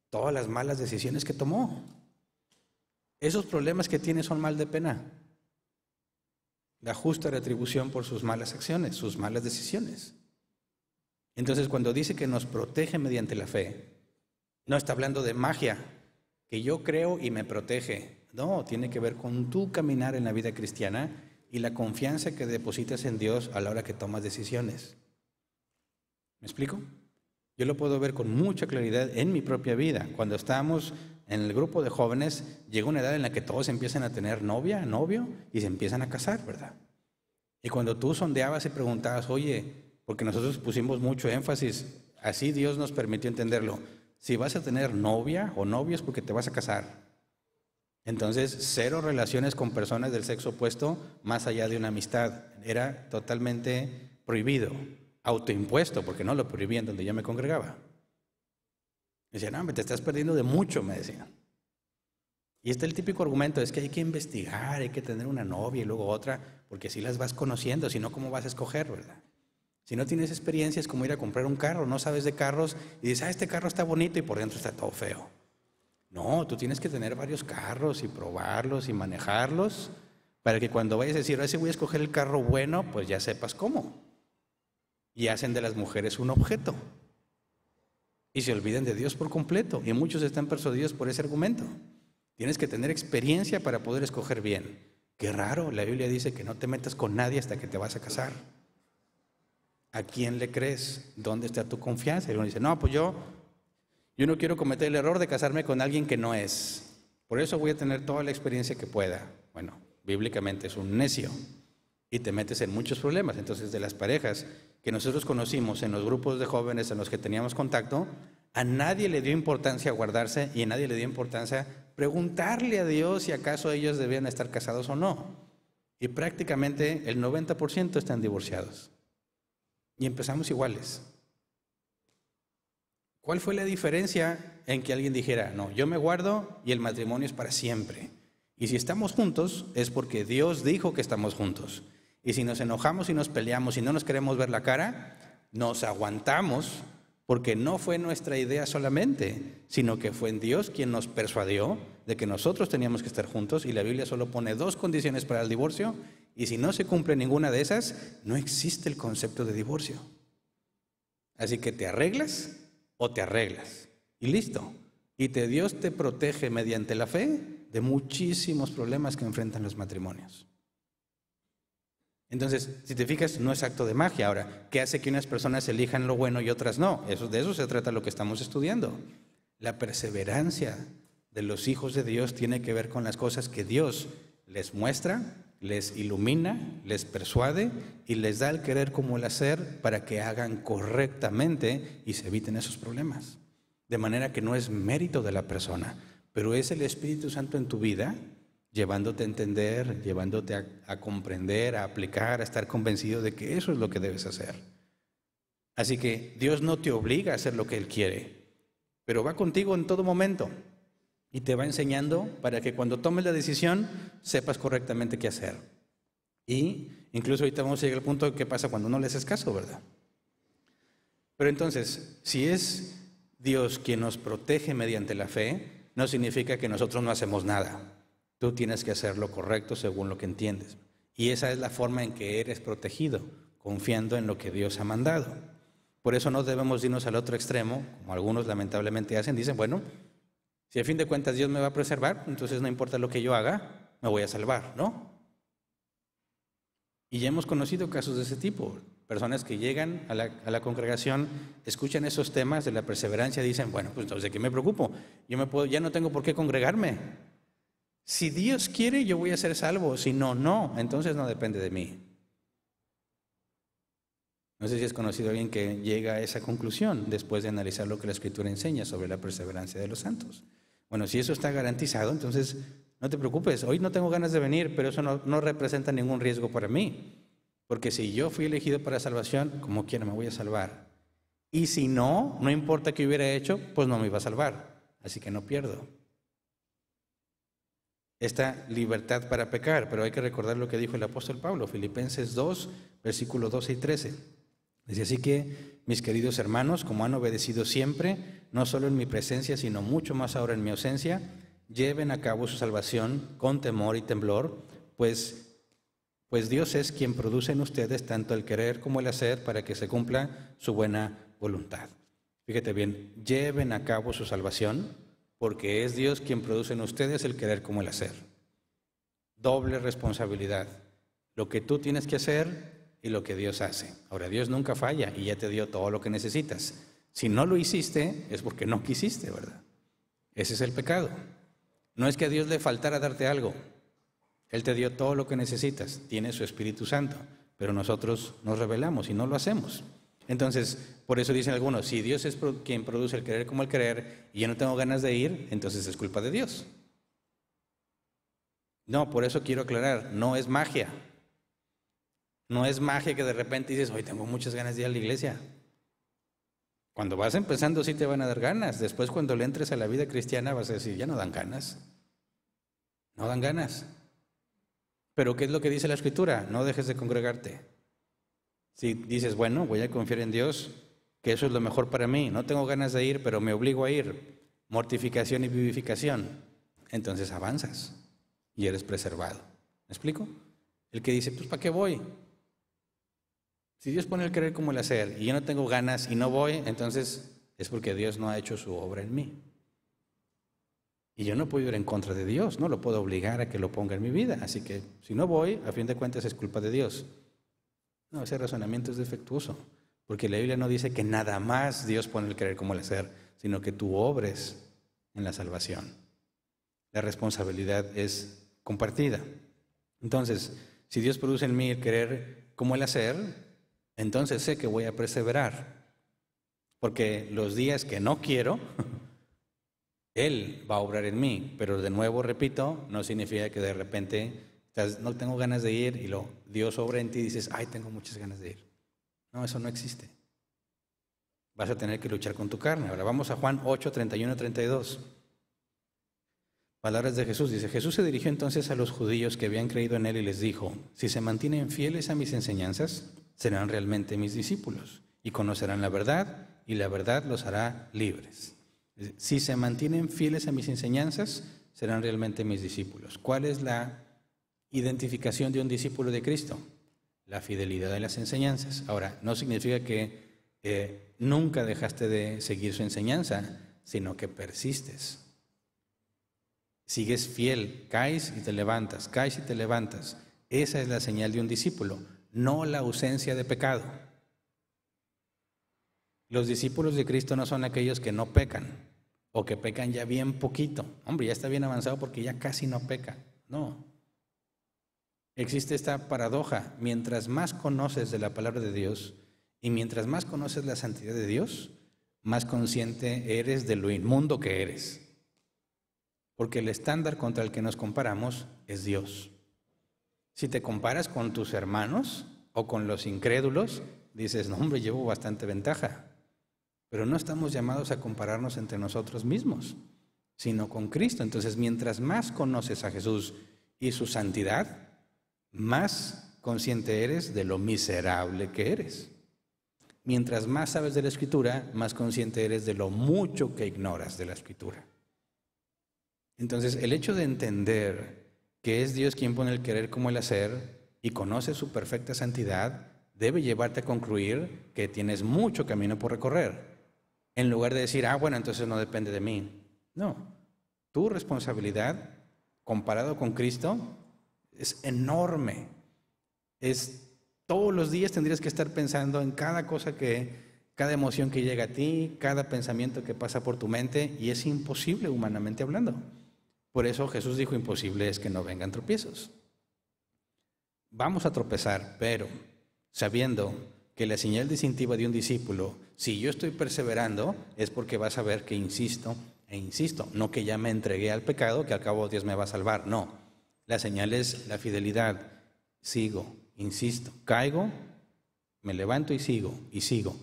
Todas las malas decisiones que tomó. Esos problemas que tiene son mal de pena. La justa retribución por sus malas acciones, sus malas decisiones. Entonces, cuando dice que nos protege mediante la fe, no está hablando de magia, que yo creo y me protege. No, tiene que ver con tu caminar en la vida cristiana y la confianza que depositas en Dios a la hora que tomas decisiones. ¿Me explico? Yo lo puedo ver con mucha claridad en mi propia vida. Cuando estamos en el grupo de jóvenes llega una edad en la que todos empiezan a tener novia, novio y se empiezan a casar, ¿verdad? Y cuando tú sondeabas y preguntabas, oye, porque nosotros pusimos mucho énfasis, así Dios nos permitió entenderlo, si vas a tener novia o novio es porque te vas a casar. Entonces, cero relaciones con personas del sexo opuesto más allá de una amistad. Era totalmente prohibido, autoimpuesto, porque no lo prohibían donde yo me congregaba. Me decían, no, te estás perdiendo de mucho, me decían. Y este es el típico argumento, es que hay que investigar, hay que tener una novia y luego otra, porque así las vas conociendo, si no, ¿cómo vas a escoger, verdad? Si no tienes experiencia es como ir a comprar un carro, no sabes de carros y dices, ah, este carro está bonito y por dentro está todo feo. No, tú tienes que tener varios carros y probarlos y manejarlos para que cuando vayas a decir, a ah, ese voy a escoger el carro bueno, pues ya sepas cómo. Y hacen de las mujeres un objeto y se olvidan de Dios por completo. Y muchos están persuadidos por ese argumento. Tienes que tener experiencia para poder escoger bien. Qué raro, la Biblia dice que no te metas con nadie hasta que te vas a casar. ¿A quién le crees? ¿Dónde está tu confianza? Y uno dice, no, pues yo, yo no quiero cometer el error de casarme con alguien que no es. Por eso voy a tener toda la experiencia que pueda. Bueno, bíblicamente es un necio y te metes en muchos problemas. Entonces, de las parejas que nosotros conocimos en los grupos de jóvenes en los que teníamos contacto, a nadie le dio importancia guardarse y a nadie le dio importancia preguntarle a Dios si acaso ellos debían estar casados o no. Y prácticamente el 90% están divorciados. Y empezamos iguales. ¿Cuál fue la diferencia en que alguien dijera, no, yo me guardo y el matrimonio es para siempre? Y si estamos juntos es porque Dios dijo que estamos juntos. Y si nos enojamos y nos peleamos y no nos queremos ver la cara, nos aguantamos porque no fue nuestra idea solamente, sino que fue en Dios quien nos persuadió de que nosotros teníamos que estar juntos y la Biblia solo pone dos condiciones para el divorcio y si no se cumple ninguna de esas, no existe el concepto de divorcio. Así que te arreglas o te arreglas y listo. Y te, Dios te protege mediante la fe de muchísimos problemas que enfrentan los matrimonios. Entonces, si te fijas, no es acto de magia. Ahora, ¿qué hace que unas personas elijan lo bueno y otras no? Eso, de eso se trata lo que estamos estudiando. La perseverancia de los hijos de Dios tiene que ver con las cosas que Dios les muestra, les ilumina, les persuade y les da el querer como el hacer para que hagan correctamente y se eviten esos problemas. De manera que no es mérito de la persona, pero es el Espíritu Santo en tu vida llevándote a entender, llevándote a, comprender, a aplicar, a estar convencido de que eso es lo que debes hacer. Así que Dios no te obliga a hacer lo que Él quiere, pero va contigo en todo momento y te va enseñando para que cuando tomes la decisión sepas correctamente qué hacer. Y incluso ahorita vamos a llegar al punto de qué pasa cuando no le haces caso, ¿verdad? Pero entonces, si es Dios quien nos protege mediante la fe, no significa que nosotros no hacemos nada. Tú tienes que hacer lo correcto según lo que entiendes. Y esa es la forma en que eres protegido, confiando en lo que Dios ha mandado. Por eso no debemos irnos al otro extremo, como algunos lamentablemente hacen. Dicen, bueno, si a fin de cuentas Dios me va a preservar, entonces no importa lo que yo haga, me voy a salvar, ¿no? Y ya hemos conocido casos de ese tipo. Personas que llegan a la, congregación, escuchan esos temas de la perseverancia, y dicen, bueno, pues entonces, ¿de qué me preocupo? Yo ya no tengo por qué congregarme. Si Dios quiere, yo voy a ser salvo. Si no, no. Entonces no depende de mí. No sé si has conocido a alguien que llega a esa conclusión después de analizar lo que la Escritura enseña sobre la perseverancia de los santos. Bueno, si eso está garantizado, entonces no te preocupes. Hoy no tengo ganas de venir, pero eso no, representa ningún riesgo para mí. Porque si yo fui elegido para salvación, como quiera me voy a salvar. Y si no, no importa qué hubiera hecho, pues no me iba a salvar. Así que no pierdo esta libertad para pecar, pero hay que recordar lo que dijo el apóstol Pablo, Filipenses 2, versículos 12 y 13. Dice así que, mis queridos hermanos, como han obedecido siempre, no solo en mi presencia, sino mucho más ahora en mi ausencia, lleven a cabo su salvación con temor y temblor, pues, pues Dios es quien produce en ustedes tanto el querer como el hacer para que se cumpla su buena voluntad. Fíjate bien, lleven a cabo su salvación porque es Dios quien produce en ustedes el querer como el hacer. Doble responsabilidad. Lo que tú tienes que hacer y lo que Dios hace. Ahora, Dios nunca falla y ya te dio todo lo que necesitas. Si no lo hiciste, es porque no quisiste, ¿verdad? Ese es el pecado. No es que a Dios le faltara darte algo. Él te dio todo lo que necesitas. Tiene su Espíritu Santo. Pero nosotros nos rebelamos y no lo hacemos. Entonces, por eso dicen algunos, si Dios es quien produce el querer como el creer y yo no tengo ganas de ir, entonces es culpa de Dios. No, por eso quiero aclarar, no es magia. No es magia que de repente dices, hoy tengo muchas ganas de ir a la iglesia. Cuando vas empezando sí te van a dar ganas. Después cuando le entres a la vida cristiana vas a decir, ya no dan ganas. No dan ganas. Pero ¿qué es lo que dice la escritura? No dejes de congregarte. Si dices, bueno, voy a confiar en Dios, que eso es lo mejor para mí, no tengo ganas de ir, pero me obligo a ir, mortificación y vivificación, entonces avanzas y eres preservado. ¿Me explico? El que dice, pues ¿para qué voy? Si Dios pone el querer como el hacer y yo no tengo ganas y no voy, entonces es porque Dios no ha hecho su obra en mí. Y yo no puedo ir en contra de Dios, no lo puedo obligar a que lo ponga en mi vida. Así que si no voy, a fin de cuentas es culpa de Dios. No, ese razonamiento es defectuoso, porque la Biblia no dice que nada más Dios pone el querer como el hacer, sino que tú obres en la salvación. La responsabilidad es compartida. Entonces, si Dios produce en mí el querer como el hacer, entonces sé que voy a perseverar, porque los días que no quiero, [laughs] Él va a obrar en mí, pero de nuevo, repito, no significa que de repente no tengo ganas de ir y lo, Dios obra en ti y dices, ay, tengo muchas ganas de ir. No, eso no existe. Vas a tener que luchar con tu carne. Ahora vamos a Juan 8, 31, 32. Palabras de Jesús. Dice, Jesús se dirigió entonces a los judíos que habían creído en él y les dijo, si se mantienen fieles a mis enseñanzas, serán realmente mis discípulos y conocerán la verdad y la verdad los hará libres. Si se mantienen fieles a mis enseñanzas, serán realmente mis discípulos. ¿Cuál es la identificación de un discípulo de Cristo, la fidelidad de las enseñanzas. Ahora, no significa que eh, nunca dejaste de seguir su enseñanza, sino que persistes. Sigues fiel, caes y te levantas, caes y te levantas. Esa es la señal de un discípulo, no la ausencia de pecado. Los discípulos de Cristo no son aquellos que no pecan o que pecan ya bien poquito. Hombre, ya está bien avanzado porque ya casi no peca. No, existe esta paradoja. Mientras más conoces de la palabra de Dios y mientras más conoces la santidad de Dios, más consciente eres de lo inmundo que eres. Porque el estándar contra el que nos comparamos es Dios. Si te comparas con tus hermanos o con los incrédulos, dices, no hombre, llevo bastante ventaja. Pero no estamos llamados a compararnos entre nosotros mismos, sino con Cristo. Entonces, mientras más conoces a Jesús y su santidad, más consciente eres de lo miserable que eres. Mientras más sabes de la escritura, más consciente eres de lo mucho que ignoras de la escritura. Entonces, el hecho de entender que es Dios quien pone el querer como el hacer y conoce su perfecta santidad, debe llevarte a concluir que tienes mucho camino por recorrer. En lugar de decir, ah, bueno, entonces no depende de mí. No, tu responsabilidad, comparado con Cristo, es enorme. Es todos los días tendrías que estar pensando en cada cosa que, cada emoción que llega a ti, cada pensamiento que pasa por tu mente, y es imposible humanamente hablando. Por eso Jesús dijo, imposible es que no vengan tropiezos. Vamos a tropezar, pero sabiendo que la señal distintiva de un discípulo, si yo estoy perseverando, es porque vas a ver que insisto e insisto, no que ya me entregué al pecado, que al cabo Dios me va a salvar, no, la señal es la fidelidad. Sigo, insisto, caigo, me levanto y sigo, y sigo.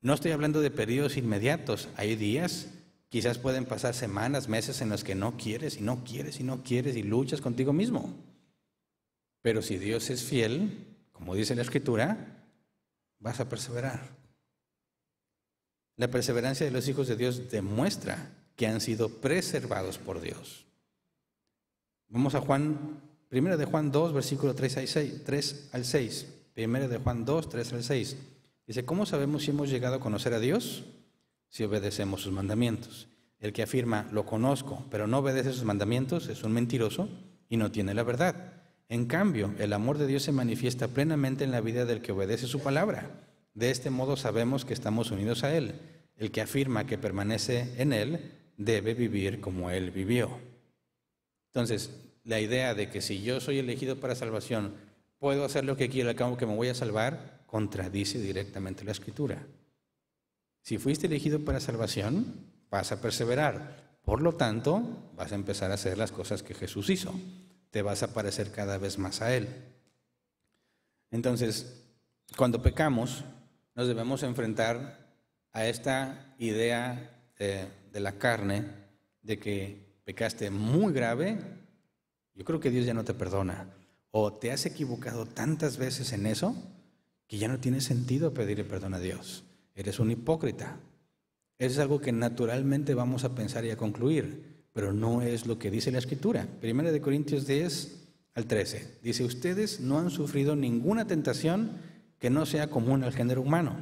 No estoy hablando de periodos inmediatos. Hay días, quizás pueden pasar semanas, meses en los que no quieres y no quieres y no quieres y luchas contigo mismo. Pero si Dios es fiel, como dice la Escritura, vas a perseverar. La perseverancia de los hijos de Dios demuestra que han sido preservados por Dios. Vamos a Juan, primero de Juan 2, versículo 3 al 6. al Primero de Juan 2, 3 al 6. Dice, ¿cómo sabemos si hemos llegado a conocer a Dios? Si obedecemos sus mandamientos. El que afirma, lo conozco, pero no obedece sus mandamientos, es un mentiroso y no tiene la verdad. En cambio, el amor de Dios se manifiesta plenamente en la vida del que obedece su palabra. De este modo sabemos que estamos unidos a Él. El que afirma que permanece en Él debe vivir como Él vivió. Entonces, la idea de que si yo soy elegido para salvación, puedo hacer lo que quiero al cabo que me voy a salvar, contradice directamente la escritura. Si fuiste elegido para salvación, vas a perseverar. Por lo tanto, vas a empezar a hacer las cosas que Jesús hizo. Te vas a parecer cada vez más a Él. Entonces, cuando pecamos, nos debemos enfrentar a esta idea de, eh, de la carne de que pecaste muy grave, yo creo que Dios ya no te perdona. O te has equivocado tantas veces en eso que ya no tiene sentido pedirle perdón a Dios. Eres un hipócrita. Eso es algo que naturalmente vamos a pensar y a concluir, pero no es lo que dice la Escritura. Primera de Corintios 10 al 13. Dice, ustedes no han sufrido ninguna tentación que no sea común al género humano,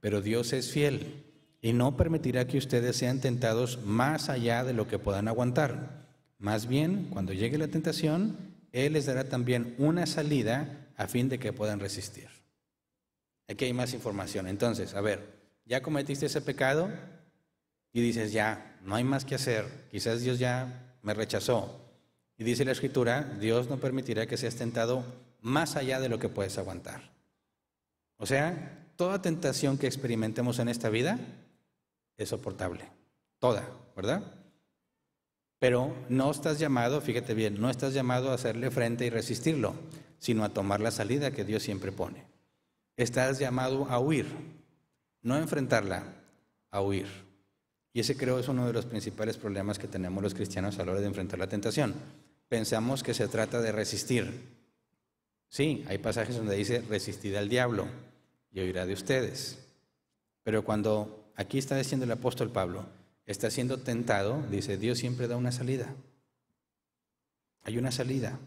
pero Dios es fiel y no permitirá que ustedes sean tentados más allá de lo que puedan aguantar. Más bien, cuando llegue la tentación, Él les dará también una salida a fin de que puedan resistir. Aquí hay más información. Entonces, a ver, ya cometiste ese pecado y dices, ya, no hay más que hacer. Quizás Dios ya me rechazó. Y dice la escritura, Dios no permitirá que seas tentado más allá de lo que puedes aguantar. O sea, toda tentación que experimentemos en esta vida es soportable. Toda, ¿verdad? Pero no estás llamado, fíjate bien, no estás llamado a hacerle frente y resistirlo, sino a tomar la salida que Dios siempre pone. Estás llamado a huir, no a enfrentarla, a huir. Y ese creo es uno de los principales problemas que tenemos los cristianos a la hora de enfrentar la tentación. Pensamos que se trata de resistir. Sí, hay pasajes donde dice resistid al diablo y oirá de ustedes. Pero cuando aquí está diciendo el apóstol Pablo, está siendo tentado, dice, Dios siempre da una salida. Hay una salida.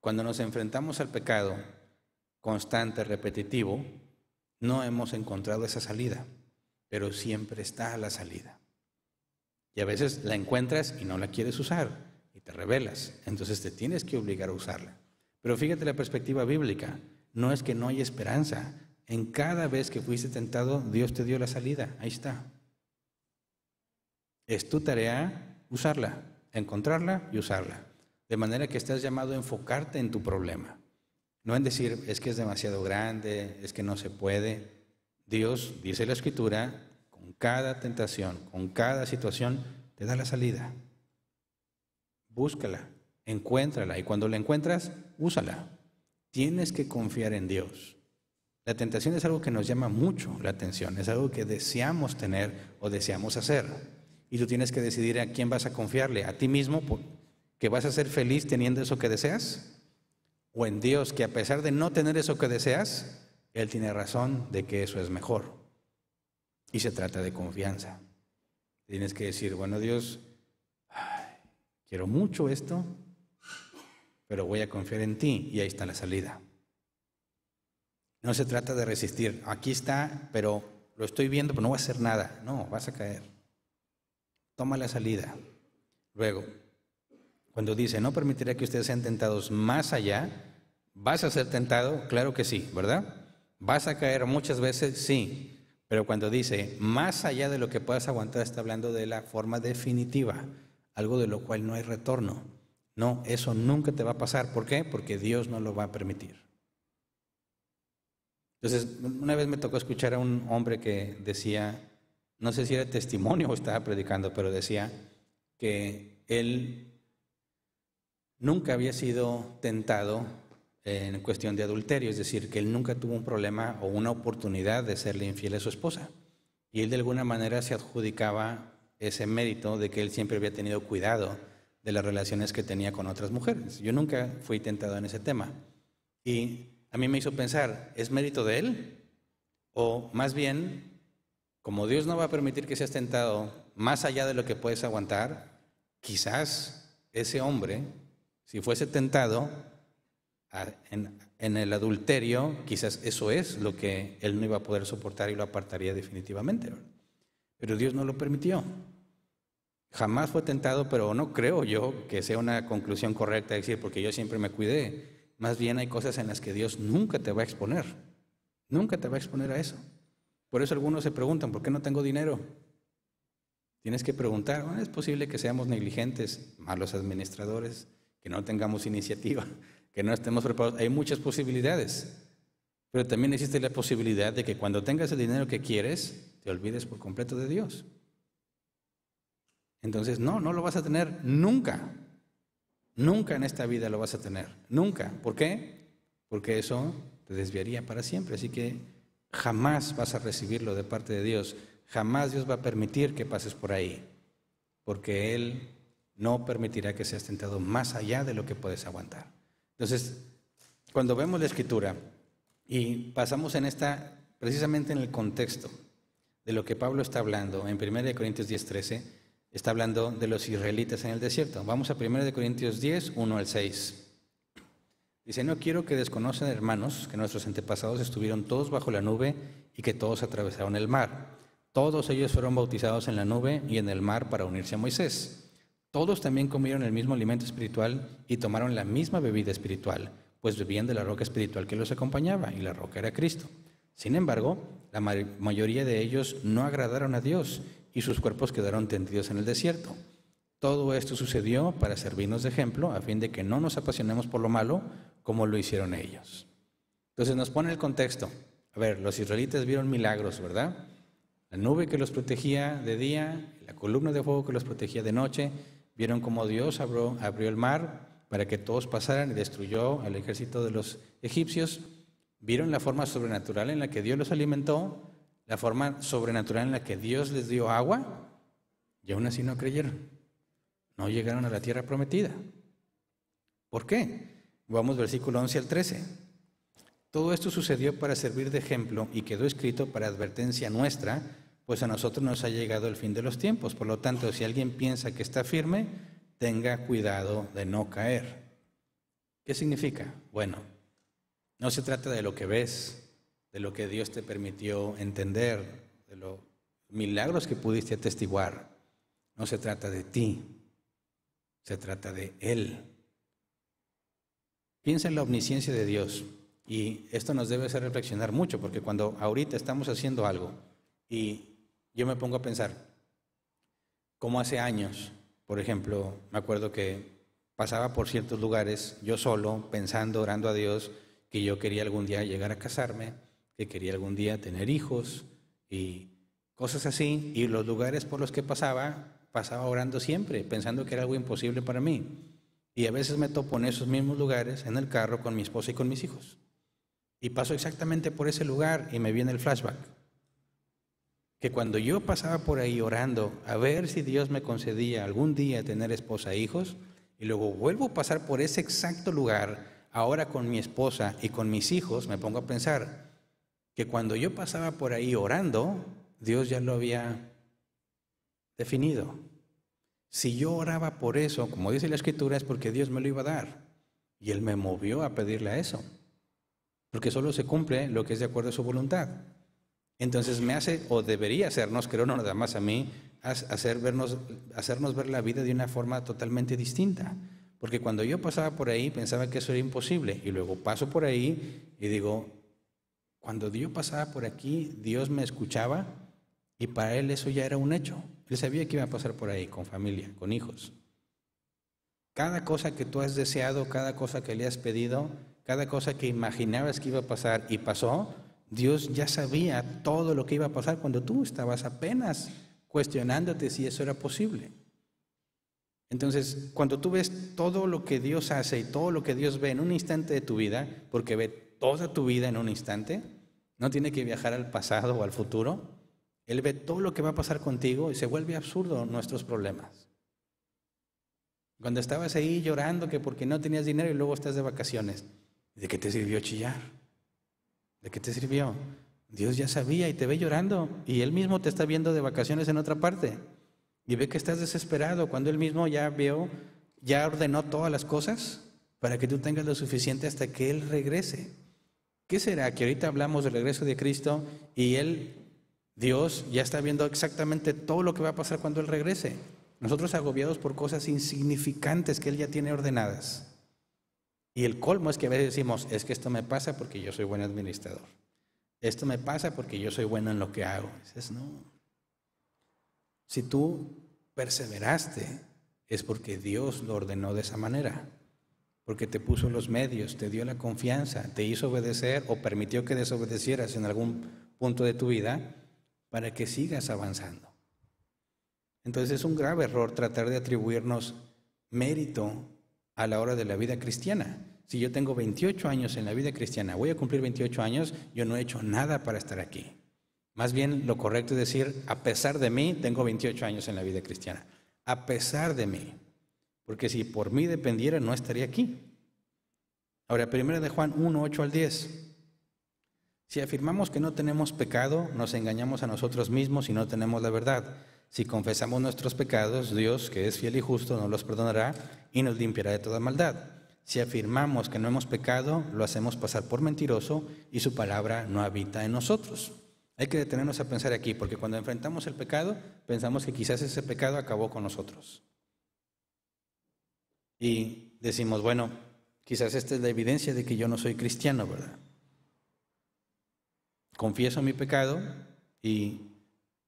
Cuando nos enfrentamos al pecado constante, repetitivo, no hemos encontrado esa salida, pero siempre está la salida. Y a veces la encuentras y no la quieres usar y te rebelas. Entonces te tienes que obligar a usarla. Pero fíjate la perspectiva bíblica. No es que no hay esperanza, en cada vez que fuiste tentado, Dios te dio la salida. Ahí está. Es tu tarea usarla, encontrarla y usarla. De manera que estás llamado a enfocarte en tu problema. No en decir, es que es demasiado grande, es que no se puede. Dios, dice la Escritura, con cada tentación, con cada situación, te da la salida. Búscala, encuéntrala y cuando la encuentras, úsala. Tienes que confiar en Dios. La tentación es algo que nos llama mucho la atención, es algo que deseamos tener o deseamos hacer. Y tú tienes que decidir a quién vas a confiarle, a ti mismo, que vas a ser feliz teniendo eso que deseas, o en Dios, que a pesar de no tener eso que deseas, Él tiene razón de que eso es mejor. Y se trata de confianza. Tienes que decir, bueno Dios, quiero mucho esto, pero voy a confiar en ti y ahí está la salida. No se trata de resistir. Aquí está, pero lo estoy viendo, pero no va a hacer nada. No, vas a caer. Toma la salida. Luego, cuando dice, no permitiré que ustedes sean tentados más allá, ¿vas a ser tentado? Claro que sí, ¿verdad? ¿Vas a caer muchas veces? Sí. Pero cuando dice, más allá de lo que puedas aguantar, está hablando de la forma definitiva, algo de lo cual no hay retorno. No, eso nunca te va a pasar. ¿Por qué? Porque Dios no lo va a permitir. Entonces, una vez me tocó escuchar a un hombre que decía, no sé si era testimonio o estaba predicando, pero decía que él nunca había sido tentado en cuestión de adulterio, es decir, que él nunca tuvo un problema o una oportunidad de serle infiel a su esposa. Y él de alguna manera se adjudicaba ese mérito de que él siempre había tenido cuidado de las relaciones que tenía con otras mujeres. Yo nunca fui tentado en ese tema. Y a mí me hizo pensar, ¿es mérito de él? O más bien, como Dios no va a permitir que seas tentado más allá de lo que puedes aguantar, quizás ese hombre, si fuese tentado en, el adulterio, quizás eso es lo que él no iba a poder soportar y lo apartaría definitivamente. Pero Dios no lo permitió. Jamás fue tentado, pero no creo yo que sea una conclusión correcta decir, porque yo siempre me cuidé. Más bien hay cosas en las que Dios nunca te va a exponer. Nunca te va a exponer a eso. Por eso algunos se preguntan, ¿por qué no tengo dinero? Tienes que preguntar, ah, es posible que seamos negligentes, malos administradores, que no tengamos iniciativa, [laughs] que no estemos preparados. Hay muchas posibilidades. Pero también existe la posibilidad de que cuando tengas el dinero que quieres, te olvides por completo de Dios. Entonces, no, no lo vas a tener nunca. Nunca en esta vida lo vas a tener. Nunca. ¿Por qué? Porque eso te desviaría para siempre. Así que jamás vas a recibirlo de parte de Dios. Jamás Dios va a permitir que pases por ahí. Porque Él no permitirá que seas tentado más allá de lo que puedes aguantar. Entonces, cuando vemos la escritura y pasamos en esta, precisamente en el contexto de lo que Pablo está hablando en 1 Corintios 10:13, está hablando de los israelitas en el desierto. Vamos a 1 Corintios 10, 1 al 6. Dice, no quiero que desconocen, hermanos, que nuestros antepasados estuvieron todos bajo la nube y que todos atravesaron el mar. Todos ellos fueron bautizados en la nube y en el mar para unirse a Moisés. Todos también comieron el mismo alimento espiritual y tomaron la misma bebida espiritual, pues bebían de la roca espiritual que los acompañaba, y la roca era Cristo. Sin embargo, la mayoría de ellos no agradaron a Dios y sus cuerpos quedaron tendidos en el desierto. Todo esto sucedió para servirnos de ejemplo a fin de que no nos apasionemos por lo malo como lo hicieron ellos. Entonces nos pone el contexto. A ver, los israelitas vieron milagros, ¿verdad? La nube que los protegía de día, la columna de fuego que los protegía de noche, vieron cómo Dios abrió, el mar para que todos pasaran y destruyó al ejército de los egipcios, vieron la forma sobrenatural en la que Dios los alimentó, la forma sobrenatural en la que Dios les dio agua, y aún así no creyeron. No llegaron a la tierra prometida. ¿Por qué? Vamos versículo 11 al 13. Todo esto sucedió para servir de ejemplo y quedó escrito para advertencia nuestra, pues a nosotros nos ha llegado el fin de los tiempos. Por lo tanto, si alguien piensa que está firme, tenga cuidado de no caer. ¿Qué significa? Bueno, no se trata de lo que ves, de lo que Dios te permitió entender, de los milagros que pudiste atestiguar. No se trata de ti, se trata de Él. Piensa en la omnisciencia de Dios y esto nos debe hacer reflexionar mucho porque cuando ahorita estamos haciendo algo y yo me pongo a pensar, como hace años, por ejemplo, me acuerdo que pasaba por ciertos lugares yo solo, pensando, orando a Dios, que yo quería algún día llegar a casarme que quería algún día tener hijos y cosas así, y los lugares por los que pasaba, pasaba orando siempre, pensando que era algo imposible para mí. Y a veces me topo en esos mismos lugares, en el carro, con mi esposa y con mis hijos. Y paso exactamente por ese lugar y me viene el flashback. Que cuando yo pasaba por ahí orando a ver si Dios me concedía algún día tener esposa e hijos, y luego vuelvo a pasar por ese exacto lugar, ahora con mi esposa y con mis hijos, me pongo a pensar, que cuando yo pasaba por ahí orando, Dios ya lo había definido. Si yo oraba por eso, como dice la escritura, es porque Dios me lo iba a dar. Y Él me movió a pedirle a eso. Porque solo se cumple lo que es de acuerdo a su voluntad. Entonces me hace, o debería hacernos, creo no nada más a mí, vernos, hacernos ver la vida de una forma totalmente distinta. Porque cuando yo pasaba por ahí pensaba que eso era imposible. Y luego paso por ahí y digo, cuando Dios pasaba por aquí, Dios me escuchaba y para él eso ya era un hecho. Él sabía que iba a pasar por ahí, con familia, con hijos. Cada cosa que tú has deseado, cada cosa que le has pedido, cada cosa que imaginabas que iba a pasar y pasó, Dios ya sabía todo lo que iba a pasar cuando tú estabas apenas cuestionándote si eso era posible. Entonces, cuando tú ves todo lo que Dios hace y todo lo que Dios ve en un instante de tu vida, porque ve toda tu vida en un instante, no tiene que viajar al pasado o al futuro. Él ve todo lo que va a pasar contigo y se vuelve absurdo nuestros problemas. Cuando estabas ahí llorando que porque no tenías dinero y luego estás de vacaciones, ¿de qué te sirvió chillar? ¿De qué te sirvió? Dios ya sabía y te ve llorando y Él mismo te está viendo de vacaciones en otra parte y ve que estás desesperado cuando Él mismo ya vio, ya ordenó todas las cosas para que tú tengas lo suficiente hasta que Él regrese. ¿Qué será que ahorita hablamos del regreso de Cristo y Él, Dios, ya está viendo exactamente todo lo que va a pasar cuando Él regrese? Nosotros agobiados por cosas insignificantes que Él ya tiene ordenadas. Y el colmo es que a veces decimos, es que esto me pasa porque yo soy buen administrador. Esto me pasa porque yo soy bueno en lo que hago. Dices, no. Si tú perseveraste, es porque Dios lo ordenó de esa manera porque te puso los medios, te dio la confianza, te hizo obedecer o permitió que desobedecieras en algún punto de tu vida para que sigas avanzando. Entonces es un grave error tratar de atribuirnos mérito a la hora de la vida cristiana. Si yo tengo 28 años en la vida cristiana, voy a cumplir 28 años, yo no he hecho nada para estar aquí. Más bien lo correcto es decir, a pesar de mí, tengo 28 años en la vida cristiana. A pesar de mí, porque si por mí dependiera, no estaría aquí. Ahora, primera de Juan 1, 8 al 10. Si afirmamos que no tenemos pecado, nos engañamos a nosotros mismos y no tenemos la verdad. Si confesamos nuestros pecados, Dios, que es fiel y justo, nos los perdonará y nos limpiará de toda maldad. Si afirmamos que no hemos pecado, lo hacemos pasar por mentiroso y su palabra no habita en nosotros. Hay que detenernos a pensar aquí, porque cuando enfrentamos el pecado, pensamos que quizás ese pecado acabó con nosotros. Y decimos, bueno, quizás esta es la evidencia de que yo no soy cristiano, ¿verdad? Confieso mi pecado y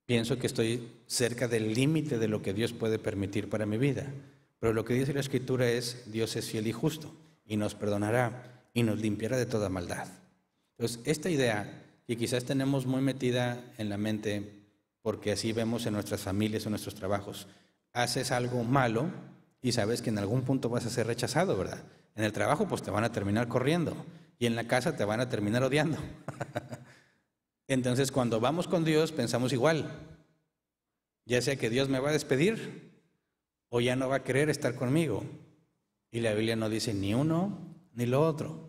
pienso que estoy cerca del límite de lo que Dios puede permitir para mi vida. Pero lo que dice la Escritura es, Dios es fiel y justo y nos perdonará y nos limpiará de toda maldad. Entonces, esta idea que quizás tenemos muy metida en la mente, porque así vemos en nuestras familias o nuestros trabajos, haces algo malo, y sabes que en algún punto vas a ser rechazado, ¿verdad? En el trabajo pues te van a terminar corriendo y en la casa te van a terminar odiando. [laughs] Entonces cuando vamos con Dios pensamos igual, ya sea que Dios me va a despedir o ya no va a querer estar conmigo. Y la Biblia no dice ni uno ni lo otro.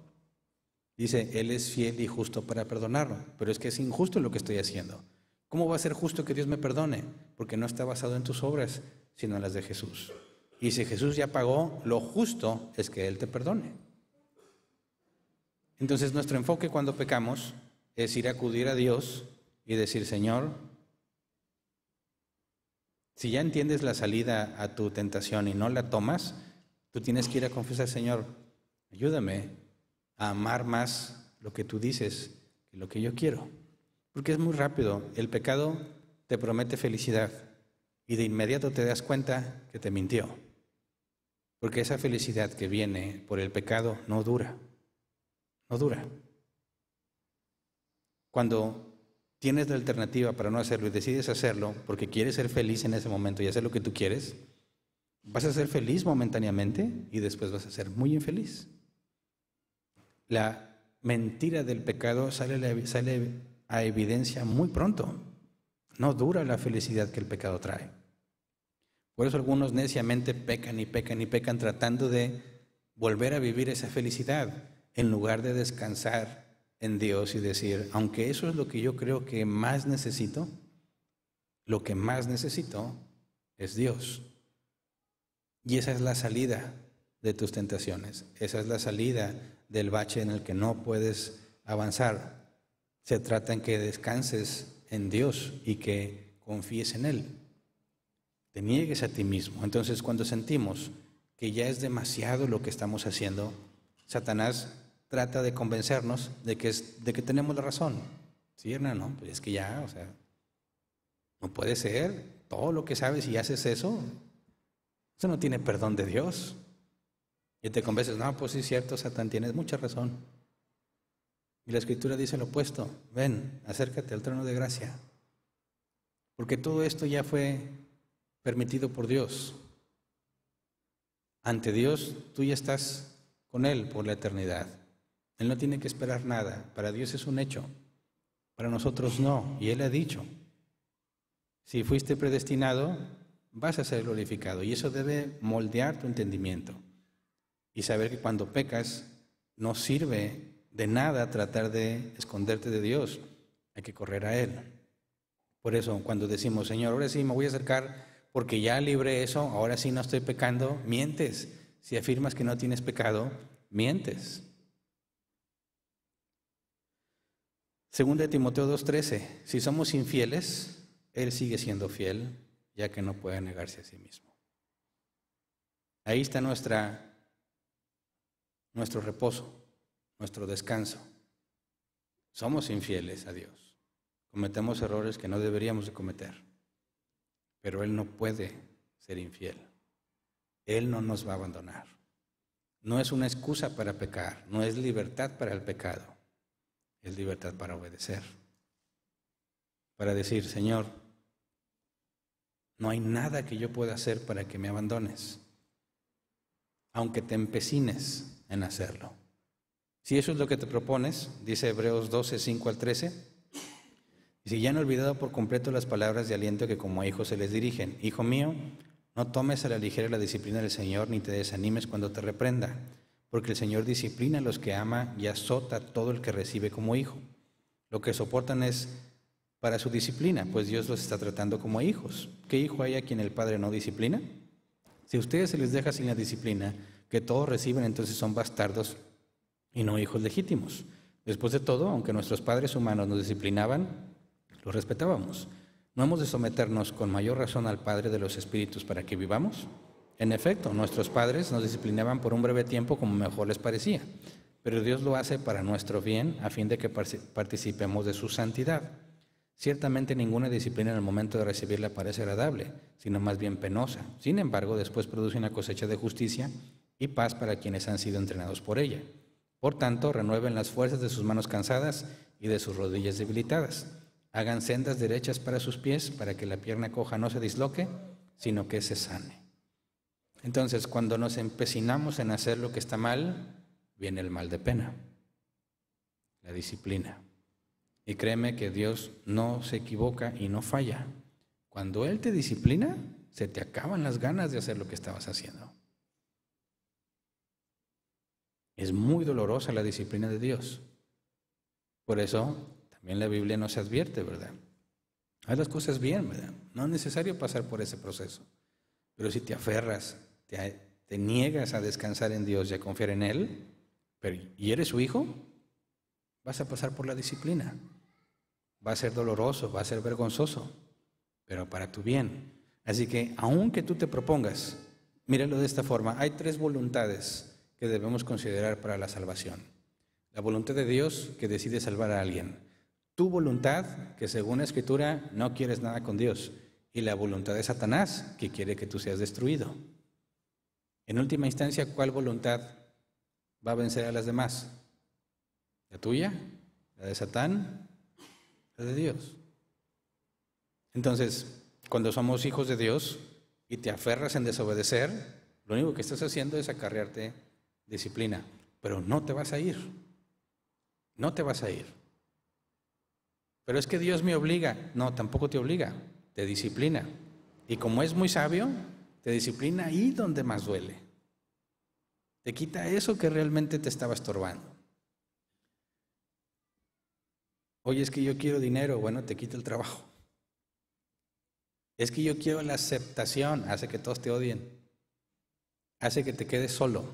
Dice, Él es fiel y justo para perdonarlo, pero es que es injusto lo que estoy haciendo. ¿Cómo va a ser justo que Dios me perdone? Porque no está basado en tus obras, sino en las de Jesús. Y si Jesús ya pagó, lo justo es que Él te perdone. Entonces nuestro enfoque cuando pecamos es ir a acudir a Dios y decir, Señor, si ya entiendes la salida a tu tentación y no la tomas, tú tienes que ir a confesar, Señor, ayúdame a amar más lo que tú dices que lo que yo quiero. Porque es muy rápido, el pecado te promete felicidad y de inmediato te das cuenta que te mintió. Porque esa felicidad que viene por el pecado no dura, no dura. Cuando tienes la alternativa para no hacerlo y decides hacerlo porque quieres ser feliz en ese momento y hacer lo que tú quieres, vas a ser feliz momentáneamente y después vas a ser muy infeliz. La mentira del pecado sale, a evidencia muy pronto. No dura la felicidad que el pecado trae. Por eso algunos neciamente pecan y pecan y pecan tratando de volver a vivir esa felicidad en lugar de descansar en Dios y decir, aunque eso es lo que yo creo que más necesito, lo que más necesito es Dios. Y esa es la salida de tus tentaciones, esa es la salida del bache en el que no puedes avanzar. Se trata en que descanses en Dios y que confíes en Él te niegues a ti mismo. Entonces cuando sentimos que ya es demasiado lo que estamos haciendo, Satanás trata de convencernos de que, es, de que tenemos la razón. Sí, no, pues es que ya, o sea, no puede ser. Todo lo que sabes y haces eso, eso no tiene perdón de Dios. Y te convences, no, pues sí es cierto, Satanás, tienes mucha razón. Y la escritura dice lo opuesto, ven, acércate al trono de gracia. Porque todo esto ya fue permitido por Dios. Ante Dios tú ya estás con Él por la eternidad. Él no tiene que esperar nada. Para Dios es un hecho. Para nosotros no. Y Él ha dicho, si fuiste predestinado, vas a ser glorificado. Y eso debe moldear tu entendimiento. Y saber que cuando pecas, no sirve de nada tratar de esconderte de Dios. Hay que correr a Él. Por eso, cuando decimos, Señor, ahora sí me voy a acercar porque ya libre eso, ahora sí no estoy pecando, mientes. Si afirmas que no tienes pecado, mientes. Segunda de Timoteo 2:13, si somos infieles, él sigue siendo fiel, ya que no puede negarse a sí mismo. Ahí está nuestra nuestro reposo, nuestro descanso. Somos infieles a Dios. Cometemos errores que no deberíamos de cometer pero Él no puede ser infiel. Él no nos va a abandonar. No es una excusa para pecar, no es libertad para el pecado, es libertad para obedecer. Para decir, Señor, no hay nada que yo pueda hacer para que me abandones, aunque te empecines en hacerlo. Si eso es lo que te propones, dice Hebreos 12, 5 al 13, si ya han olvidado por completo las palabras de aliento que como a hijos se les dirigen. Hijo mío, no tomes a la ligera la disciplina del Señor ni te desanimes cuando te reprenda, porque el Señor disciplina a los que ama y azota a todo el que recibe como hijo. Lo que soportan es para su disciplina, pues Dios los está tratando como hijos. ¿Qué hijo hay a quien el Padre no disciplina? Si a ustedes se les deja sin la disciplina que todos reciben, entonces son bastardos y no hijos legítimos. Después de todo, aunque nuestros padres humanos nos disciplinaban, lo respetábamos. ¿No hemos de someternos con mayor razón al Padre de los Espíritus para que vivamos? En efecto, nuestros padres nos disciplinaban por un breve tiempo como mejor les parecía, pero Dios lo hace para nuestro bien a fin de que participemos de su santidad. Ciertamente ninguna disciplina en el momento de recibirla parece agradable, sino más bien penosa. Sin embargo, después produce una cosecha de justicia y paz para quienes han sido entrenados por ella. Por tanto, renueven las fuerzas de sus manos cansadas y de sus rodillas debilitadas Hagan sendas derechas para sus pies para que la pierna coja no se disloque, sino que se sane. Entonces, cuando nos empecinamos en hacer lo que está mal, viene el mal de pena, la disciplina. Y créeme que Dios no se equivoca y no falla. Cuando Él te disciplina, se te acaban las ganas de hacer lo que estabas haciendo. Es muy dolorosa la disciplina de Dios. Por eso también la Biblia no se advierte, ¿verdad? Haz las cosas bien, ¿verdad? No es necesario pasar por ese proceso. Pero si te aferras, te, niegas a descansar en Dios y a confiar en Él, pero, y eres su hijo, vas a pasar por la disciplina. Va a ser doloroso, va a ser vergonzoso, pero para tu bien. Así que aunque tú te propongas, míralo de esta forma, hay tres voluntades que debemos considerar para la salvación. La voluntad de Dios que decide salvar a alguien tu voluntad, que según la escritura no quieres nada con Dios, y la voluntad de Satanás, que quiere que tú seas destruido. En última instancia, ¿cuál voluntad va a vencer a las demás? ¿La tuya? ¿La de Satán? ¿La de Dios? Entonces, cuando somos hijos de Dios y te aferras en desobedecer, lo único que estás haciendo es acarrearte disciplina, pero no te vas a ir. No te vas a ir. Pero es que Dios me obliga. No, tampoco te obliga, te disciplina. Y como es muy sabio, te disciplina ahí donde más duele. Te quita eso que realmente te estaba estorbando. Oye, es que yo quiero dinero, bueno, te quita el trabajo. Es que yo quiero la aceptación, hace que todos te odien. Hace que te quedes solo.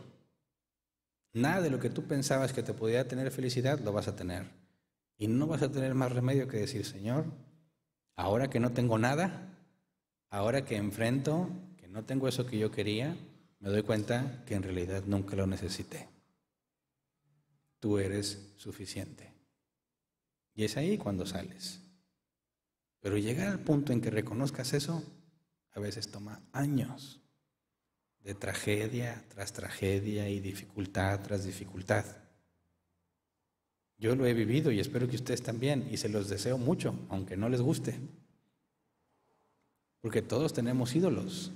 Nada de lo que tú pensabas que te pudiera tener felicidad lo vas a tener. Y no vas a tener más remedio que decir, Señor, ahora que no tengo nada, ahora que enfrento, que no tengo eso que yo quería, me doy cuenta que en realidad nunca lo necesité. Tú eres suficiente. Y es ahí cuando sales. Pero llegar al punto en que reconozcas eso, a veces toma años de tragedia tras tragedia y dificultad tras dificultad. Yo lo he vivido y espero que ustedes también, y se los deseo mucho, aunque no les guste. Porque todos tenemos ídolos,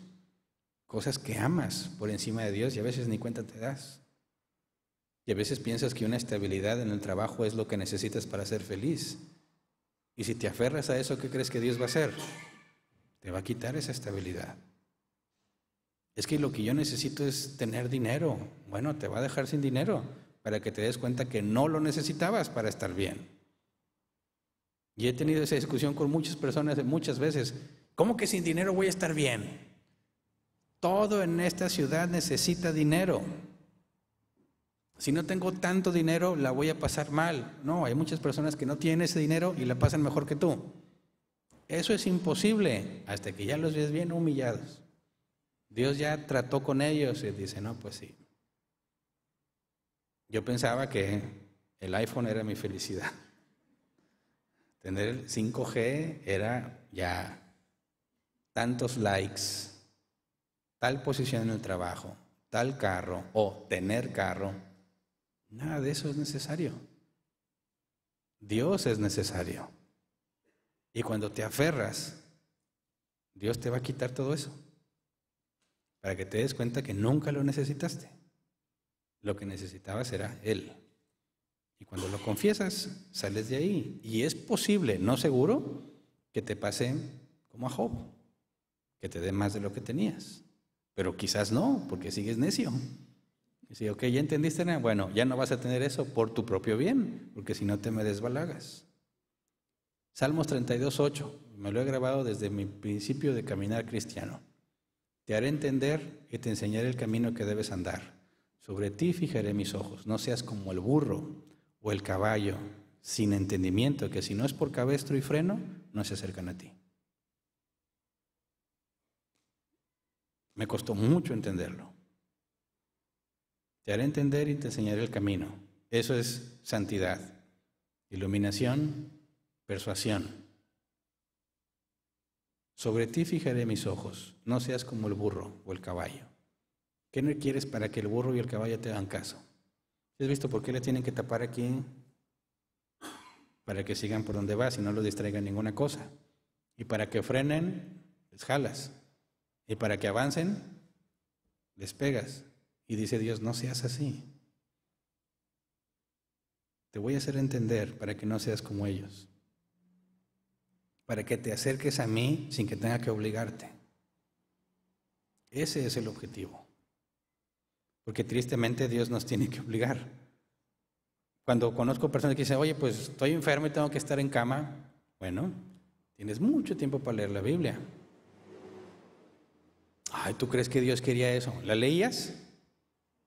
cosas que amas por encima de Dios y a veces ni cuenta te das. Y a veces piensas que una estabilidad en el trabajo es lo que necesitas para ser feliz. Y si te aferras a eso, ¿qué crees que Dios va a hacer? Te va a quitar esa estabilidad. Es que lo que yo necesito es tener dinero. Bueno, te va a dejar sin dinero para que te des cuenta que no lo necesitabas para estar bien. Y he tenido esa discusión con muchas personas muchas veces. ¿Cómo que sin dinero voy a estar bien? Todo en esta ciudad necesita dinero. Si no tengo tanto dinero, la voy a pasar mal. No, hay muchas personas que no tienen ese dinero y la pasan mejor que tú. Eso es imposible hasta que ya los ves bien humillados. Dios ya trató con ellos y dice, no, pues sí, yo pensaba que el iPhone era mi felicidad. Tener el 5G era ya tantos likes, tal posición en el trabajo, tal carro o tener carro. Nada de eso es necesario. Dios es necesario. Y cuando te aferras, Dios te va a quitar todo eso. Para que te des cuenta que nunca lo necesitaste. Lo que necesitabas era Él. Y cuando lo confiesas, sales de ahí. Y es posible, no seguro, que te pase como a Job, que te dé más de lo que tenías. Pero quizás no, porque sigues necio. Y si, ok, ya entendiste, bueno, ya no vas a tener eso por tu propio bien, porque si no te me desbalagas. Salmos 32, 8, me lo he grabado desde mi principio de caminar cristiano. Te haré entender y te enseñaré el camino que debes andar. Sobre ti fijaré mis ojos, no seas como el burro o el caballo sin entendimiento, que si no es por cabestro y freno, no se acercan a ti. Me costó mucho entenderlo. Te haré entender y te enseñaré el camino. Eso es santidad, iluminación, persuasión. Sobre ti fijaré mis ojos, no seas como el burro o el caballo. ¿Qué no quieres para que el burro y el caballo te hagan caso? ¿Has visto por qué le tienen que tapar aquí? Para que sigan por donde vas y no los distraigan ninguna cosa. Y para que frenen, les jalas. Y para que avancen, les pegas. Y dice Dios, no seas así. Te voy a hacer entender para que no seas como ellos. Para que te acerques a mí sin que tenga que obligarte. Ese es el objetivo. Porque tristemente Dios nos tiene que obligar. Cuando conozco personas que dicen, oye, pues estoy enfermo y tengo que estar en cama, bueno, tienes mucho tiempo para leer la Biblia. Ay, ¿tú crees que Dios quería eso? ¿La leías?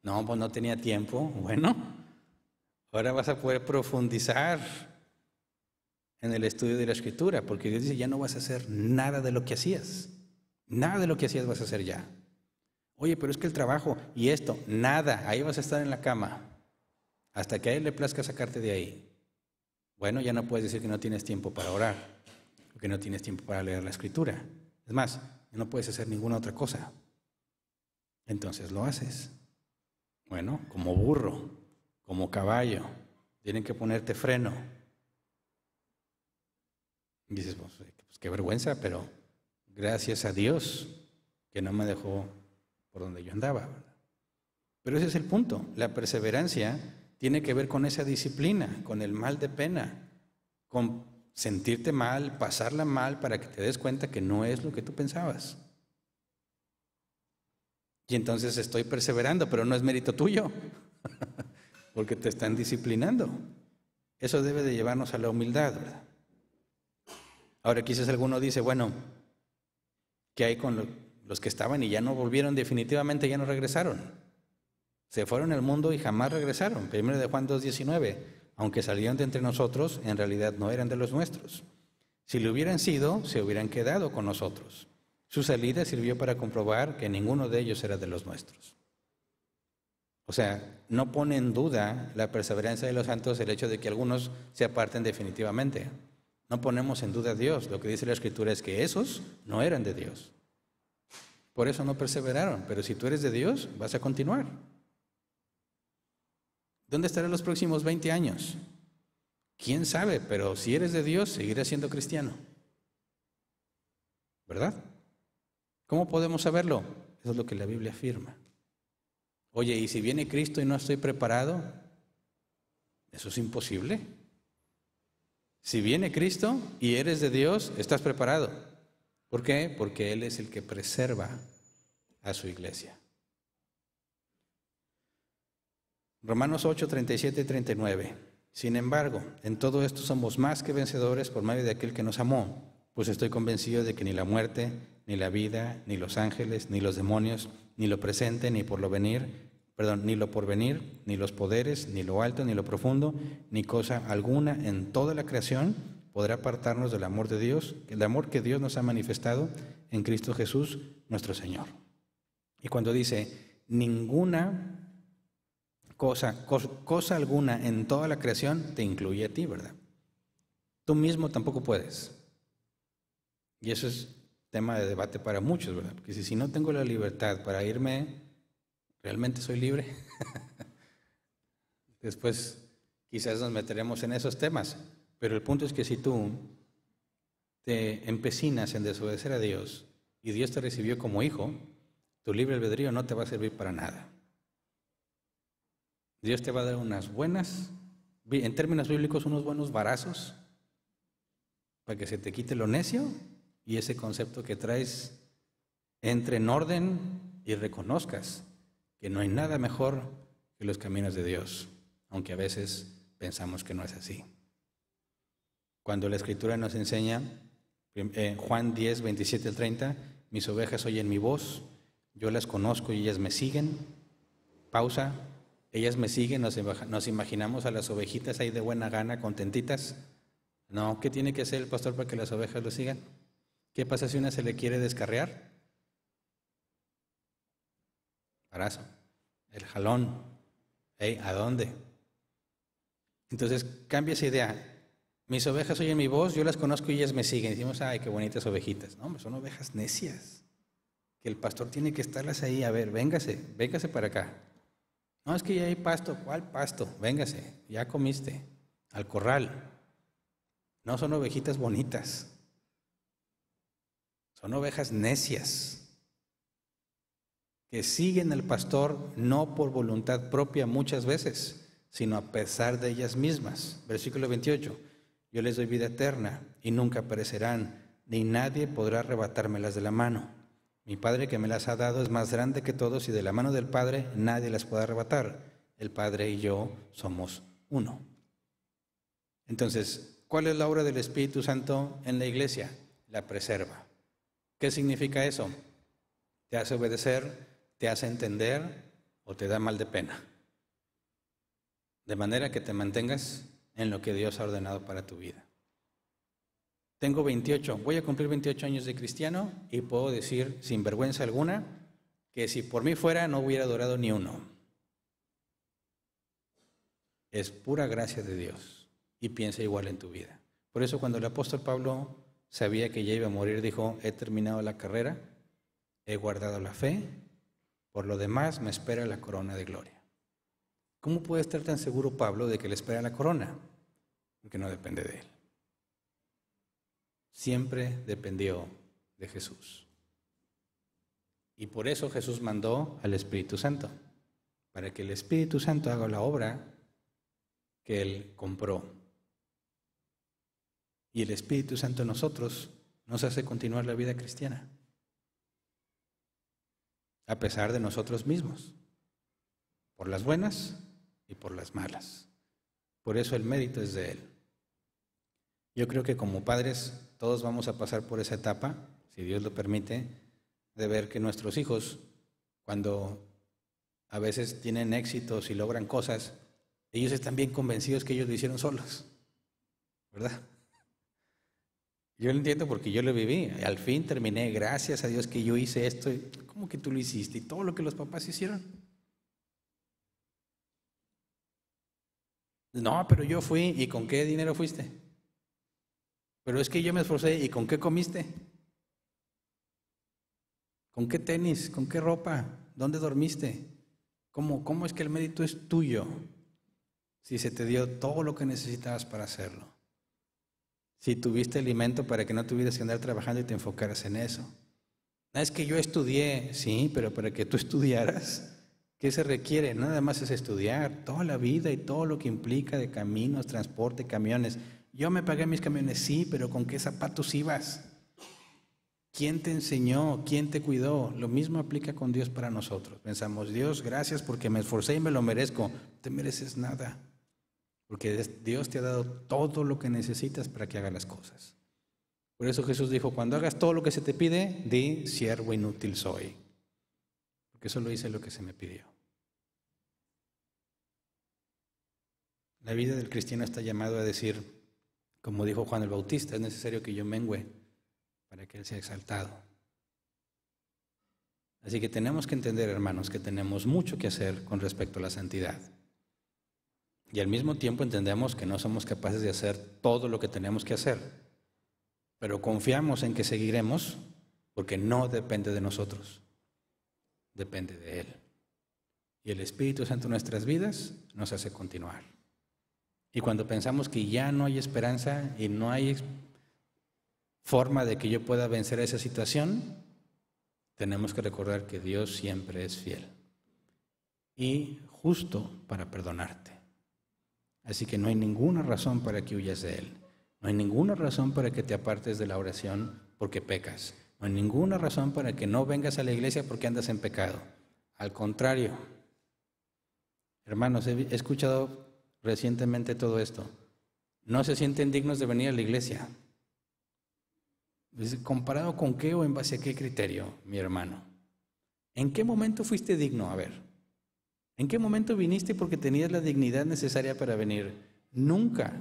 No, pues no tenía tiempo. Bueno, ahora vas a poder profundizar en el estudio de la escritura, porque Dios dice, ya no vas a hacer nada de lo que hacías. Nada de lo que hacías vas a hacer ya. Oye, pero es que el trabajo y esto, nada, ahí vas a estar en la cama, hasta que a Él le plazca sacarte de ahí. Bueno, ya no puedes decir que no tienes tiempo para orar, que no tienes tiempo para leer la escritura. Es más, no puedes hacer ninguna otra cosa. Entonces lo haces. Bueno, como burro, como caballo, tienen que ponerte freno. dices, pues, pues qué vergüenza, pero gracias a Dios que no me dejó por donde yo andaba. Pero ese es el punto. La perseverancia tiene que ver con esa disciplina, con el mal de pena, con sentirte mal, pasarla mal para que te des cuenta que no es lo que tú pensabas. Y entonces estoy perseverando, pero no es mérito tuyo, [laughs] porque te están disciplinando. Eso debe de llevarnos a la humildad, ¿verdad? Ahora quizás alguno dice, bueno, ¿qué hay con, lo, los que estaban y ya no volvieron definitivamente, ya no regresaron. Se fueron al mundo y jamás regresaron. Primero de Juan 2.19, aunque salieron de entre nosotros, en realidad no eran de los nuestros. Si lo hubieran sido, se hubieran quedado con nosotros. Su salida sirvió para comprobar que ninguno de ellos era de los nuestros. O sea, no pone en duda la perseverancia de los santos el hecho de que algunos se aparten definitivamente. No ponemos en duda a Dios. Lo que dice la Escritura es que esos no eran de Dios. Por eso no perseveraron, pero si tú eres de Dios, vas a continuar. ¿Dónde estarán los próximos 20 años? ¿Quién sabe? Pero si eres de Dios, seguirás siendo cristiano. ¿Verdad? ¿Cómo podemos saberlo? Eso es lo que la Biblia afirma. Oye, ¿y si viene Cristo y no estoy preparado? Eso es imposible. Si viene Cristo y eres de Dios, estás preparado. ¿Por qué? Porque Él es el que preserva a su iglesia. Romanos 8, 37 y 39. Sin embargo, en todo esto somos más que vencedores por medio de aquel que nos amó, pues estoy convencido de que ni la muerte, ni la vida, ni los ángeles, ni los demonios, ni lo presente, ni por lo venir, perdón, ni lo porvenir, ni los poderes, ni lo alto, ni lo profundo, ni cosa alguna en toda la creación podrá apartarnos del amor de Dios, el amor que Dios nos ha manifestado en Cristo Jesús, nuestro Señor. Y cuando dice, ninguna cosa, cosa alguna en toda la creación te incluye a ti, ¿verdad? Tú mismo tampoco puedes. Y eso es tema de debate para muchos, ¿verdad? Porque si, si no tengo la libertad para irme, ¿realmente soy libre? [laughs] Después quizás nos meteremos en esos temas. Pero el punto es que si tú te empecinas en desobedecer a Dios y Dios te recibió como hijo, tu libre albedrío no te va a servir para nada. Dios te va a dar unas buenas, en términos bíblicos, unos buenos varazos para que se te quite lo necio y ese concepto que traes entre en orden y reconozcas que no hay nada mejor que los caminos de Dios, aunque a veces pensamos que no es así. Cuando la Escritura nos enseña, eh, Juan 10, 27 al 30, mis ovejas oyen mi voz, yo las conozco y ellas me siguen. Pausa, ellas me siguen, nos, imaginamos a las ovejitas ahí de buena gana, contentitas. No, ¿qué tiene que hacer el pastor para que las ovejas lo sigan? ¿Qué pasa si una se le quiere descarrear? Parazo, el jalón. ¿A dónde? Entonces cambia esa idea. Mis ovejas oyen mi voz, yo las conozco y ellas me siguen. Decimos, ay, qué bonitas ovejitas. No, son ovejas necias. Que el pastor tiene que estarlas ahí. A ver, véngase, véngase para acá. No, es que ya hay pasto. ¿Cuál pasto? Véngase, ya comiste. Al corral. No son ovejitas bonitas. Son ovejas necias. Que siguen al pastor no por voluntad propia muchas veces, sino a pesar de ellas mismas. Versículo 28. Yo les doy vida eterna y nunca perecerán, ni nadie podrá arrebatármelas de la mano. Mi Padre que me las ha dado es más grande que todos y de la mano del Padre nadie las puede arrebatar. El Padre y yo somos uno. Entonces, ¿cuál es la obra del Espíritu Santo en la iglesia? La preserva. ¿Qué significa eso? Te hace obedecer, te hace entender o te da mal de pena. De manera que te mantengas en lo que Dios ha ordenado para tu vida. Tengo 28, voy a cumplir 28 años de cristiano y puedo decir sin vergüenza alguna que si por mí fuera no hubiera adorado ni uno. Es pura gracia de Dios y piensa igual en tu vida. Por eso cuando el apóstol Pablo sabía que ya iba a morir, dijo, he terminado la carrera, he guardado la fe, por lo demás me espera la corona de gloria. ¿Cómo puede estar tan seguro Pablo de que le espera la corona? Porque no depende de él. Siempre dependió de Jesús. Y por eso Jesús mandó al Espíritu Santo, para que el Espíritu Santo haga la obra que él compró. Y el Espíritu Santo en nosotros nos hace continuar la vida cristiana, a pesar de nosotros mismos, por las buenas y por las malas. Por eso el mérito es de Él. Yo creo que como padres todos vamos a pasar por esa etapa, si Dios lo permite, de ver que nuestros hijos, cuando a veces tienen éxitos y logran cosas, ellos están bien convencidos que ellos lo hicieron solos, ¿verdad? Yo lo entiendo porque yo lo viví. Al fin terminé, gracias a Dios que yo hice esto. ¿Cómo que tú lo hiciste? Y todo lo que los papás hicieron. No, pero yo fui, ¿y con qué dinero fuiste? Pero es que yo me esforcé, ¿y con qué comiste? ¿Con qué tenis? ¿Con qué ropa? ¿Dónde dormiste? ¿Cómo, cómo es que el mérito es tuyo si se te dio todo lo que necesitabas para hacerlo? Si tuviste alimento para que no tuvieras que andar trabajando y te enfocaras en eso. Es que yo estudié, sí, pero para que tú [laughs] estudiaras ¿Qué se requiere? Nada más es estudiar toda la vida y todo lo que implica de caminos, transporte, camiones. Yo me pagué mis camiones, sí, pero ¿con qué zapatos ibas? ¿Quién te enseñó? ¿Quién te cuidó? Lo mismo aplica con Dios para nosotros. Pensamos, Dios, gracias porque me esforcé y me lo merezco. te mereces nada, porque Dios te ha dado todo lo que necesitas para que hagas las cosas. Por eso Jesús dijo, cuando hagas todo lo que se te pide, di, siervo inútil soy, porque solo hice lo que se me pidió. La vida del cristiano está llamado a decir, como dijo Juan el Bautista, es necesario que yo mengüe para que Él sea exaltado. Así que tenemos que entender, hermanos, que tenemos mucho que hacer con respecto a la santidad. Y al mismo tiempo entendemos que no somos capaces de hacer todo lo que tenemos que hacer. Pero confiamos en que seguiremos porque no depende de nosotros, depende de Él. Y el Espíritu Santo en nuestras vidas nos hace continuar. Y cuando pensamos que ya no hay esperanza y no hay forma de que yo pueda vencer esa situación, tenemos que recordar que Dios siempre es fiel y justo para perdonarte. Así que no hay ninguna razón para que huyas de Él. No hay ninguna razón para que te apartes de la oración porque pecas. No hay ninguna razón para que no vengas a la iglesia porque andas en pecado. Al contrario, hermanos, he escuchado recientemente todo esto, no se sienten dignos de venir a la iglesia. ¿Comparado con qué o en base a qué criterio, mi hermano? ¿En qué momento fuiste digno? A ver, ¿en qué momento viniste porque tenías la dignidad necesaria para venir? Nunca.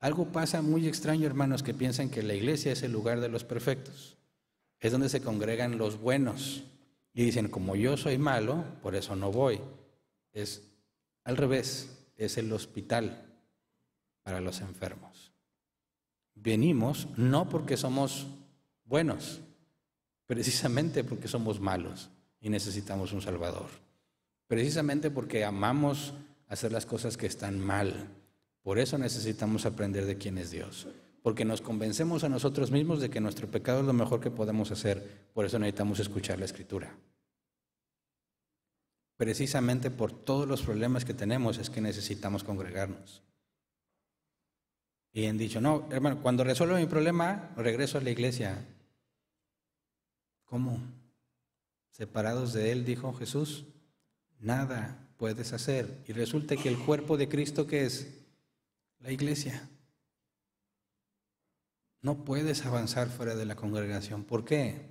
Algo pasa muy extraño, hermanos, que piensan que la iglesia es el lugar de los perfectos. Es donde se congregan los buenos. Y dicen, como yo soy malo, por eso no voy. Es al revés es el hospital para los enfermos. Venimos no porque somos buenos, precisamente porque somos malos y necesitamos un Salvador. Precisamente porque amamos hacer las cosas que están mal. Por eso necesitamos aprender de quién es Dios. Porque nos convencemos a nosotros mismos de que nuestro pecado es lo mejor que podemos hacer. Por eso necesitamos escuchar la Escritura precisamente por todos los problemas que tenemos es que necesitamos congregarnos. Y han dicho, no, hermano, cuando resuelvo mi problema, regreso a la iglesia. ¿Cómo? Separados de Él, dijo Jesús, nada puedes hacer. Y resulta que el cuerpo de Cristo que es la iglesia. No puedes avanzar fuera de la congregación. ¿Por qué?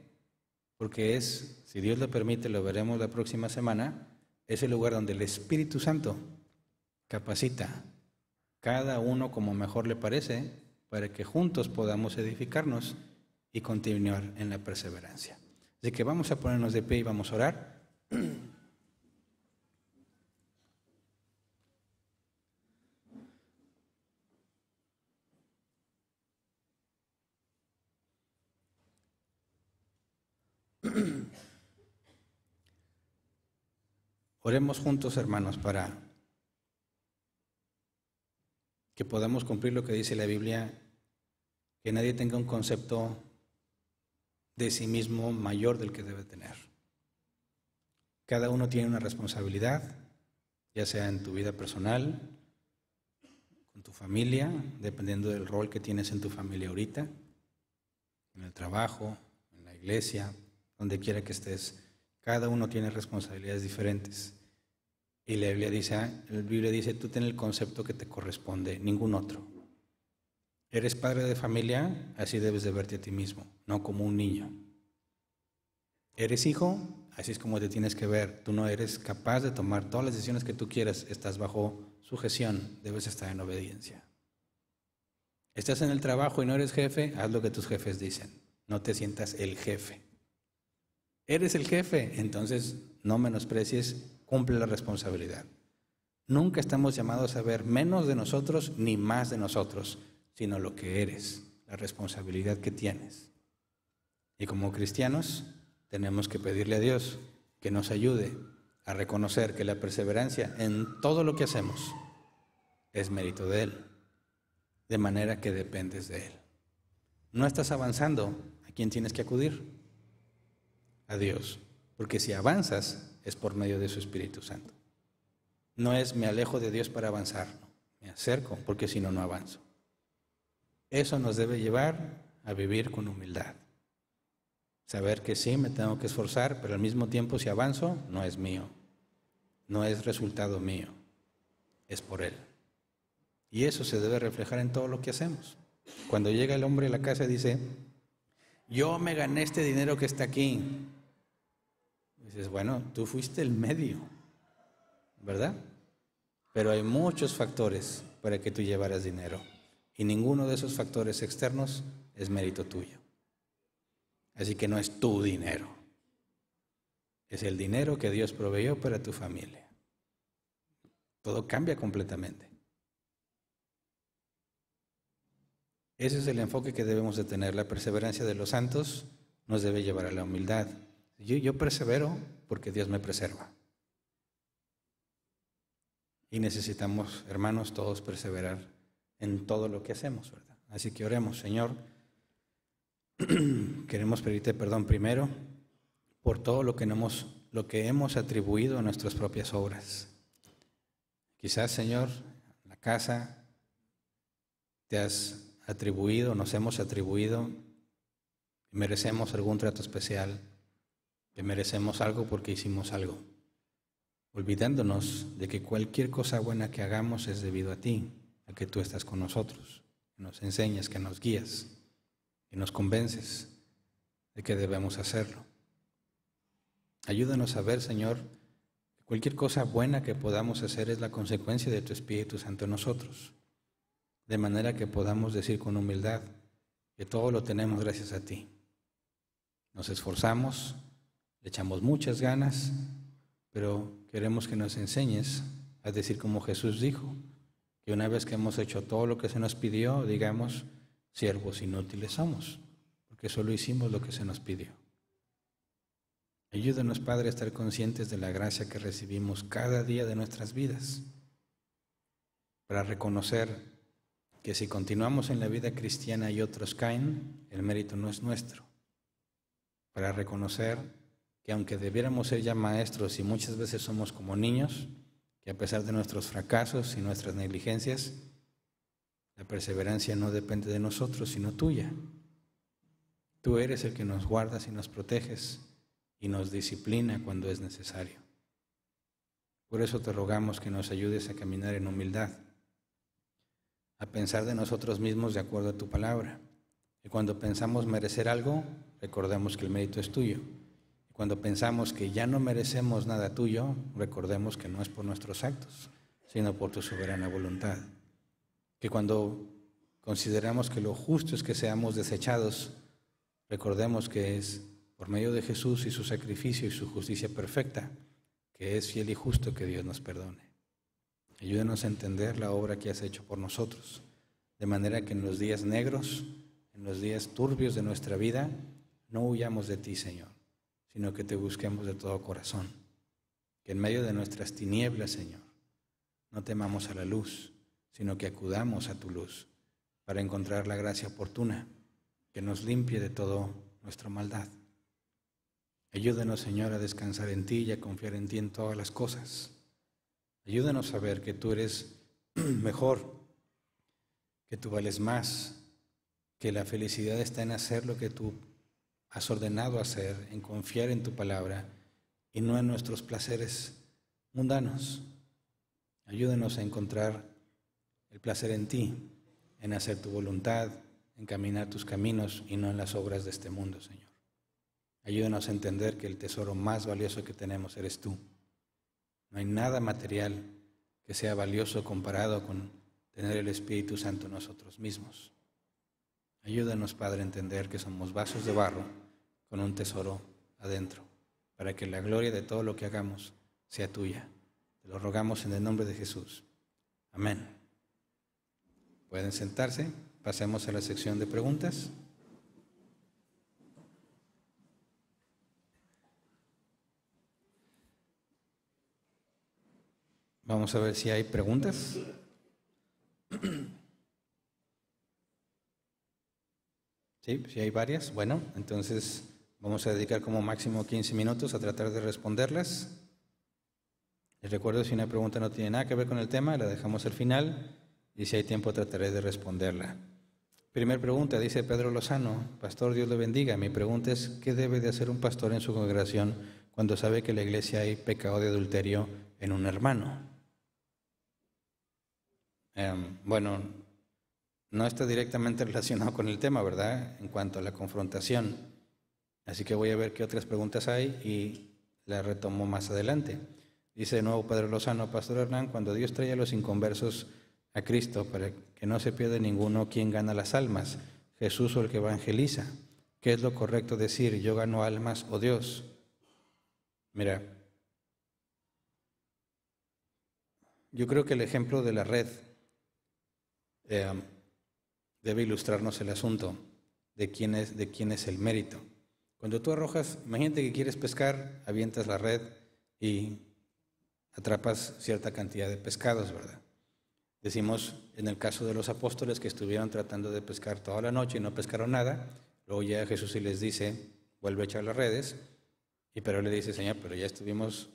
Porque es, si Dios lo permite, lo veremos la próxima semana, es el lugar donde el Espíritu Santo capacita cada uno como mejor le parece para que juntos podamos edificarnos y continuar en la perseverancia. Así que vamos a ponernos de pie y vamos a orar. [clears throat] Oremos juntos, hermanos, para que podamos cumplir lo que dice la Biblia, que nadie tenga un concepto de sí mismo mayor del que debe tener. Cada uno tiene una responsabilidad, ya sea en tu vida personal, con tu familia, dependiendo del rol que tienes en tu familia ahorita, en el trabajo, en la iglesia, donde quiera que estés. Cada uno tiene responsabilidades diferentes. Y la Biblia dice, ah, Biblia dice, tú ten el concepto que te corresponde, ningún otro. Eres padre de familia, así debes de verte a ti mismo, no como un niño. Eres hijo, así es como te tienes que ver. Tú no eres capaz de tomar todas las decisiones que tú quieras, estás bajo sujeción, debes estar en obediencia. Estás en el trabajo y no eres jefe, haz lo que tus jefes dicen. No te sientas el jefe. Eres el jefe, entonces no menosprecies cumple la responsabilidad. Nunca estamos llamados a ver menos de nosotros ni más de nosotros, sino lo que eres, la responsabilidad que tienes. Y como cristianos tenemos que pedirle a Dios que nos ayude a reconocer que la perseverancia en todo lo que hacemos es mérito de Él, de manera que dependes de Él. No estás avanzando, ¿a quién tienes que acudir? A Dios, porque si avanzas, es por medio de su Espíritu Santo. No es me alejo de Dios para avanzar, me acerco porque si no, no avanzo. Eso nos debe llevar a vivir con humildad. Saber que sí, me tengo que esforzar, pero al mismo tiempo si avanzo, no es mío, no es resultado mío, es por Él. Y eso se debe reflejar en todo lo que hacemos. Cuando llega el hombre a la casa y dice, yo me gané este dinero que está aquí, Dices, bueno, tú fuiste el medio, ¿verdad? Pero hay muchos factores para que tú llevaras dinero. Y ninguno de esos factores externos es mérito tuyo. Así que no es tu dinero. Es el dinero que Dios proveyó para tu familia. Todo cambia completamente. Ese es el enfoque que debemos de tener. La perseverancia de los santos nos debe llevar a la humildad, yo, persevero porque Dios me preserva. Y necesitamos, hermanos, todos perseverar en todo lo que hacemos, ¿verdad? Así que oremos, Señor. [clears throat] Queremos pedirte perdón primero por todo lo que, hemos, lo que hemos atribuido a nuestras propias obras. Quizás, Señor, la casa te has atribuido, nos hemos atribuido, y merecemos algún trato especial que merecemos algo porque hicimos algo, olvidándonos de que cualquier cosa buena que hagamos es debido a ti, a que tú estás con nosotros, nos enseñas, que nos guías, ...y nos convences de que debemos hacerlo. Ayúdanos a ver, Señor, que cualquier cosa buena que podamos hacer es la consecuencia de tu Espíritu Santo en nosotros, de manera que podamos decir con humildad que todo lo tenemos gracias a ti. Nos esforzamos, echamos muchas ganas, pero queremos que nos enseñes a decir como Jesús dijo, que una vez que hemos hecho todo lo que se nos pidió, digamos, siervos inútiles somos, porque solo hicimos lo que se nos pidió. Ayúdanos, Padre, a estar conscientes de la gracia que recibimos cada día de nuestras vidas, para reconocer que si continuamos en la vida cristiana y otros caen, el mérito no es nuestro, para reconocer que aunque debiéramos ser ya maestros y muchas veces somos como niños, que a pesar de nuestros fracasos y nuestras negligencias, la perseverancia no depende de nosotros, sino tuya. Tú eres el que nos guardas y nos proteges y nos disciplina cuando es necesario. Por eso te rogamos que nos ayudes a caminar en humildad, a pensar de nosotros mismos de acuerdo a tu palabra. Y cuando pensamos merecer algo, recordemos que el mérito es tuyo. Cuando pensamos que ya no merecemos nada tuyo, recordemos que no es por nuestros actos, sino por tu soberana voluntad. Que cuando consideramos que lo justo es que seamos desechados, recordemos que es por medio de Jesús y su sacrificio y su justicia perfecta, que es fiel y justo que Dios nos perdone. Ayúdenos a entender la obra que has hecho por nosotros, de manera que en los días negros, en los días turbios de nuestra vida, no huyamos de ti, Señor, sino que te busquemos de todo corazón. Que en medio de nuestras tinieblas, Señor, no temamos a la luz, sino que acudamos a tu luz para encontrar la gracia oportuna que nos limpie de toda nuestra maldad. Ayúdanos, Señor, a descansar en ti y a confiar en ti en todas las cosas. Ayúdanos a ver que tú eres [clears throat] mejor, que tú vales más, que la felicidad está en hacer lo que tú has ordenado hacer, en confiar en tu palabra y no en nuestros placeres mundanos. Ayúdenos a encontrar el placer en ti, en hacer tu voluntad, en caminar tus caminos y no en las obras de este mundo, Señor. Ayúdenos a entender que el tesoro más valioso que tenemos eres tú. No hay nada material que sea valioso comparado con tener el Espíritu Santo nosotros mismos. Ayúdanos, Padre, a entender que somos vasos de barro con un tesoro adentro, para que la gloria de todo lo que hagamos sea tuya. Te lo rogamos en el nombre de Jesús. Amén. Pueden sentarse. Pasemos a la sección de preguntas. Vamos a ver si hay preguntas. [clears throat] Si hay varias. Bueno, entonces vamos a dedicar como máximo 15 minutos a tratar de responderlas. Les recuerdo, si una pregunta no tiene nada que ver con el tema, la dejamos al final y si hay tiempo trataré de responderla. Primer pregunta, dice Pedro Lozano, Pastor, Dios le bendiga. Mi pregunta es, ¿qué debe de hacer un pastor en su congregación cuando sabe que en la iglesia hay pecado de adulterio en un hermano? Em, bueno, no está directamente [laughs] relacionado con el tema, ¿verdad? En cuanto a la confrontación. Así que voy a ver qué otras preguntas hay y las retomo más adelante. Dice de nuevo Padre Lozano, Pastor Hernán, cuando Dios trae a los inconversos a Cristo para que no se pierda ninguno ¿quién gana las almas, Jesús o el que evangeliza. ¿Qué es lo correcto decir, yo gano almas o Dios? Mira, yo creo que el ejemplo de la red, eh, debe ilustrarnos el asunto de quién es, de quién es el mérito. Cuando tú arrojas, imagínate que quieres pescar, avientas la red y atrapas cierta cantidad de pescados, ¿verdad? Decimos en el caso de los apóstoles que estuvieron tratando de pescar toda la noche y no pescaron nada, luego llega Jesús y les dice, vuelve a echar las redes, y pero le dice, Señor, pero ya estuvimos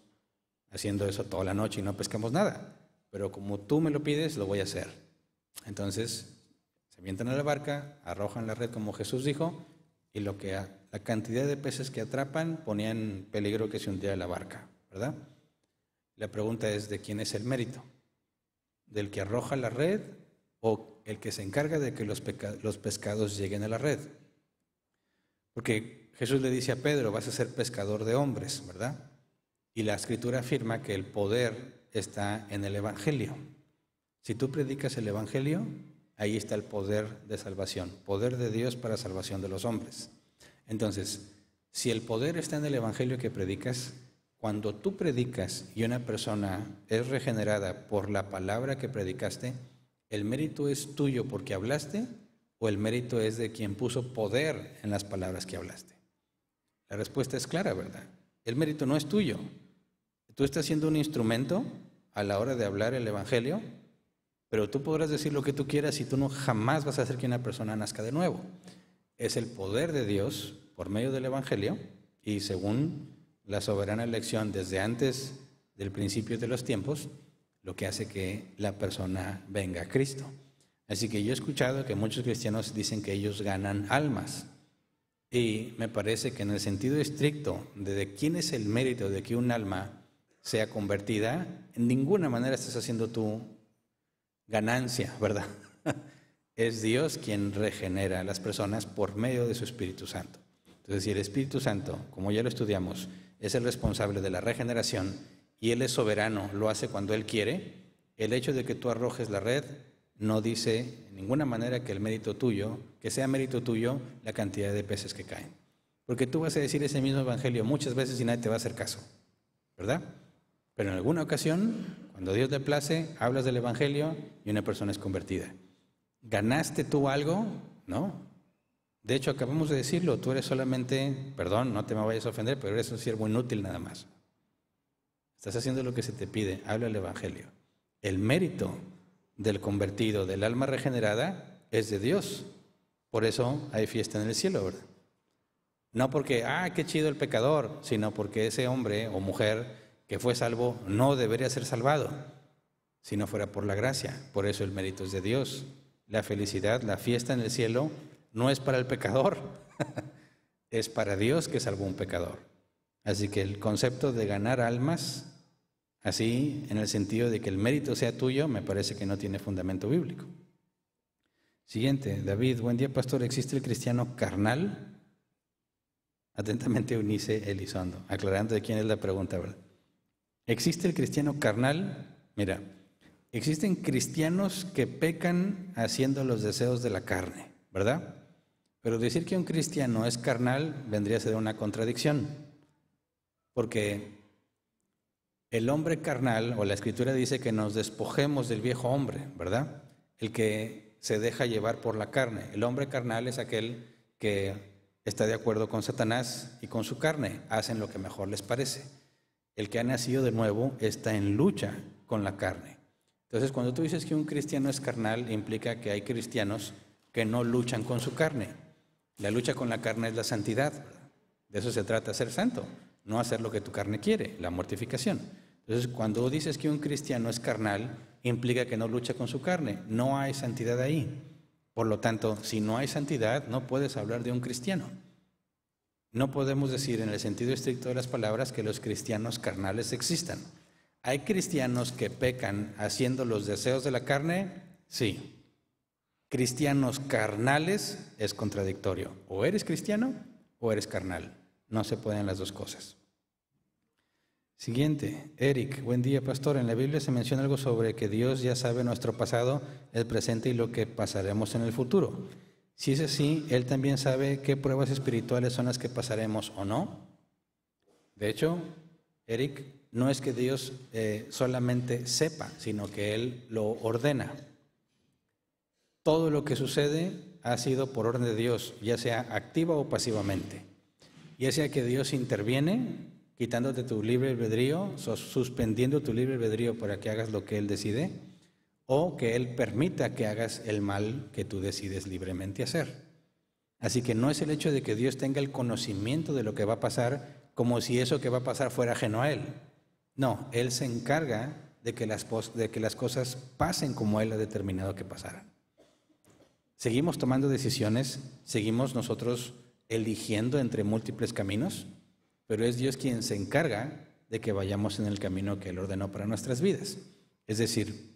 haciendo eso toda la noche y no pescamos nada, pero como tú me lo pides, lo voy a hacer. Entonces avientan a la barca, arrojan la red como Jesús dijo, y lo que la cantidad de peces que atrapan ponía en peligro que se hundiera la barca, ¿verdad? La pregunta es de quién es el mérito, del que arroja la red o el que se encarga de que los, los pescados lleguen a la red. Porque Jesús le dice a Pedro, vas a ser pescador de hombres, ¿verdad? Y la escritura afirma que el poder está en el Evangelio. Si tú predicas el Evangelio, ahí está el poder de salvación, poder de Dios para salvación de los hombres. Entonces, si el poder está en el Evangelio que predicas, cuando tú predicas y una persona es regenerada por la palabra que predicaste, ¿el mérito es tuyo porque hablaste o el mérito es de quien puso poder en las palabras que hablaste? La respuesta es clara, ¿verdad? El mérito no es tuyo. Tú estás siendo un instrumento a la hora de hablar el Evangelio pero tú podrás decir lo que tú quieras y tú no jamás vas a hacer que una persona nazca de nuevo. Es el poder de Dios por medio del Evangelio y según la soberana elección desde antes del principio de los tiempos, lo que hace que la persona venga a Cristo. Así que yo he escuchado que muchos cristianos dicen que ellos ganan almas. Y me parece que en el sentido estricto de, quién es el mérito de que un alma sea convertida, en ninguna manera estás haciendo tú ganancia, ¿verdad? [laughs] es Dios quien regenera a las personas por medio de su Espíritu Santo. Entonces, si el Espíritu Santo, como ya lo estudiamos, es el responsable de la regeneración y Él es soberano, lo hace cuando Él quiere, el hecho de que tú arrojes la red no dice en ninguna manera que el mérito tuyo, que sea mérito tuyo la cantidad de peces que caen. Porque tú vas a decir ese mismo evangelio muchas veces y nadie te va a hacer caso, ¿verdad? Pero en alguna ocasión, cuando Dios le place, hablas del Evangelio y una persona es convertida. ¿Ganaste tú algo? No. De hecho, acabamos de decirlo, tú eres solamente, perdón, no te me vayas a ofender, pero eres un siervo inútil nada más. Estás haciendo lo que se te pide, habla el Evangelio. El mérito del convertido, del alma regenerada, es de Dios. Por eso hay fiesta en el cielo, ¿verdad? No porque, ah, qué chido el pecador, sino porque ese hombre o mujer que fue salvo no debería ser salvado si no fuera por la gracia. Por eso el mérito es de Dios. La felicidad, la fiesta en el cielo, no es para el pecador, [laughs] es para Dios que salvó un pecador. Así que el concepto de ganar almas, así en el sentido de que el mérito sea tuyo, me parece que no tiene fundamento bíblico. Siguiente, David, buen día pastor, ¿existe el cristiano carnal? Atentamente Unice Elizondo, aclarando de quién es la pregunta, ¿verdad? Existe el cristiano carnal, mira, existen cristianos que pecan haciendo los deseos de la carne, ¿verdad? Pero decir que un cristiano es carnal vendría a ser una contradicción, porque el hombre carnal, o la escritura dice que nos despojemos del viejo hombre, ¿verdad? El que se deja llevar por la carne. El hombre carnal es aquel que está de acuerdo con Satanás y con su carne, hacen lo que mejor les parece. El que ha nacido de nuevo está en lucha con la carne. Entonces, cuando tú dices que un cristiano es carnal, implica que hay cristianos que no luchan con su carne. La lucha con la carne es la santidad. De eso se trata ser santo, no hacer lo que tu carne quiere, la mortificación. Entonces, cuando dices que un cristiano es carnal, implica que no lucha con su carne. No hay santidad ahí. Por lo tanto, si no hay santidad, no puedes hablar de un cristiano. No podemos decir en el sentido estricto de las palabras que los cristianos carnales existan. ¿Hay cristianos que pecan haciendo los deseos de la carne? Sí. Cristianos carnales es contradictorio. O eres cristiano o eres carnal. No se pueden las dos cosas. Siguiente, Eric, buen día pastor. En la Biblia se menciona algo sobre que Dios ya sabe nuestro pasado, el presente y lo que pasaremos en el futuro. Si es así, Él también sabe qué pruebas espirituales son las que pasaremos o no. De hecho, Eric, no es que Dios eh, solamente sepa, sino que Él lo ordena. Todo lo que sucede ha sido por orden de Dios, ya sea activa o pasivamente. Ya sea que Dios interviene quitándote tu libre albedrío, suspendiendo tu libre albedrío para que hagas lo que Él decide, o que Él permita que hagas el mal que tú decides libremente hacer. Así que no es el hecho de que Dios tenga el conocimiento de lo que va a pasar como si eso que va a pasar fuera ajeno a Él. No, Él se encarga de que las, de que las cosas pasen como Él ha determinado que pasaran. Seguimos tomando decisiones, seguimos nosotros eligiendo entre múltiples caminos, pero es Dios quien se encarga de que vayamos en el camino que Él ordenó para nuestras vidas. Es decir,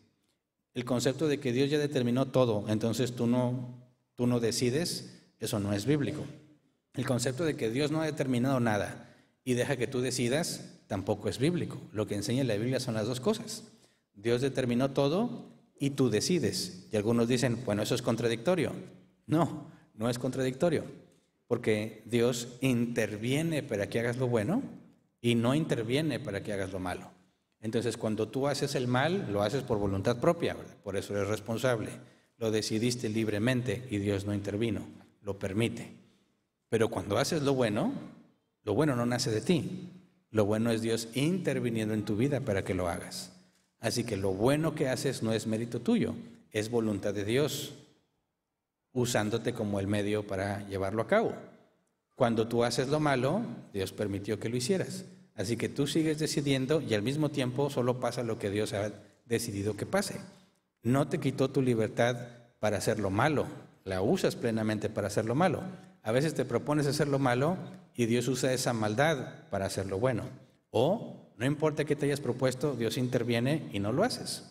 el concepto de que Dios ya determinó todo, entonces tú no, tú no decides, eso no es bíblico. El concepto de que Dios no ha determinado nada y deja que tú decidas, tampoco es bíblico. Lo que enseña la Biblia son las dos cosas. Dios determinó todo y tú decides. Y algunos dicen, bueno, eso es contradictorio. No, no es contradictorio, porque Dios interviene para que hagas lo bueno y no interviene para que hagas lo malo. Entonces, cuando tú haces el mal, lo haces por voluntad propia, por eso eres responsable. Lo decidiste libremente y Dios no intervino, lo permite. Pero cuando haces lo bueno, lo bueno no nace de ti. Lo bueno es Dios interviniendo en tu vida para que lo hagas. Así que lo bueno que haces no es mérito tuyo, es voluntad de Dios, usándote como el medio para llevarlo a cabo. Cuando tú haces lo malo, Dios permitió que lo hicieras. Así que tú sigues decidiendo y al mismo tiempo solo pasa lo que Dios ha decidido que pase. No te quitó tu libertad para hacer lo malo, la usas plenamente para hacer lo malo. A veces te propones hacer lo malo y Dios usa esa maldad para hacer lo bueno. O, no importa qué te hayas propuesto, Dios interviene y no lo haces.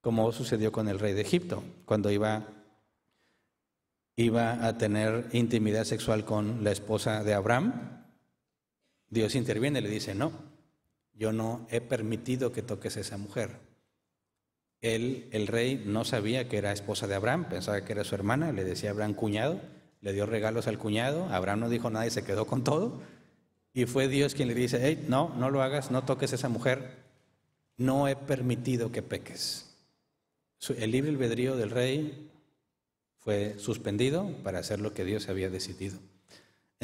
Como sucedió con el rey de Egipto, cuando iba, iba a tener intimidad sexual con la esposa de Abraham, Dios interviene y le dice, no, yo no he permitido que toques a esa mujer. Él, el rey, no sabía que era esposa de Abraham, pensaba que era su hermana, le decía Abraham cuñado, le dio regalos al cuñado, Abraham no dijo nada y se quedó con todo. Y fue Dios quien le dice, no, no lo hagas, no toques a esa mujer, no he permitido que peques. El libre albedrío del rey fue suspendido para hacer lo que Dios había decidido.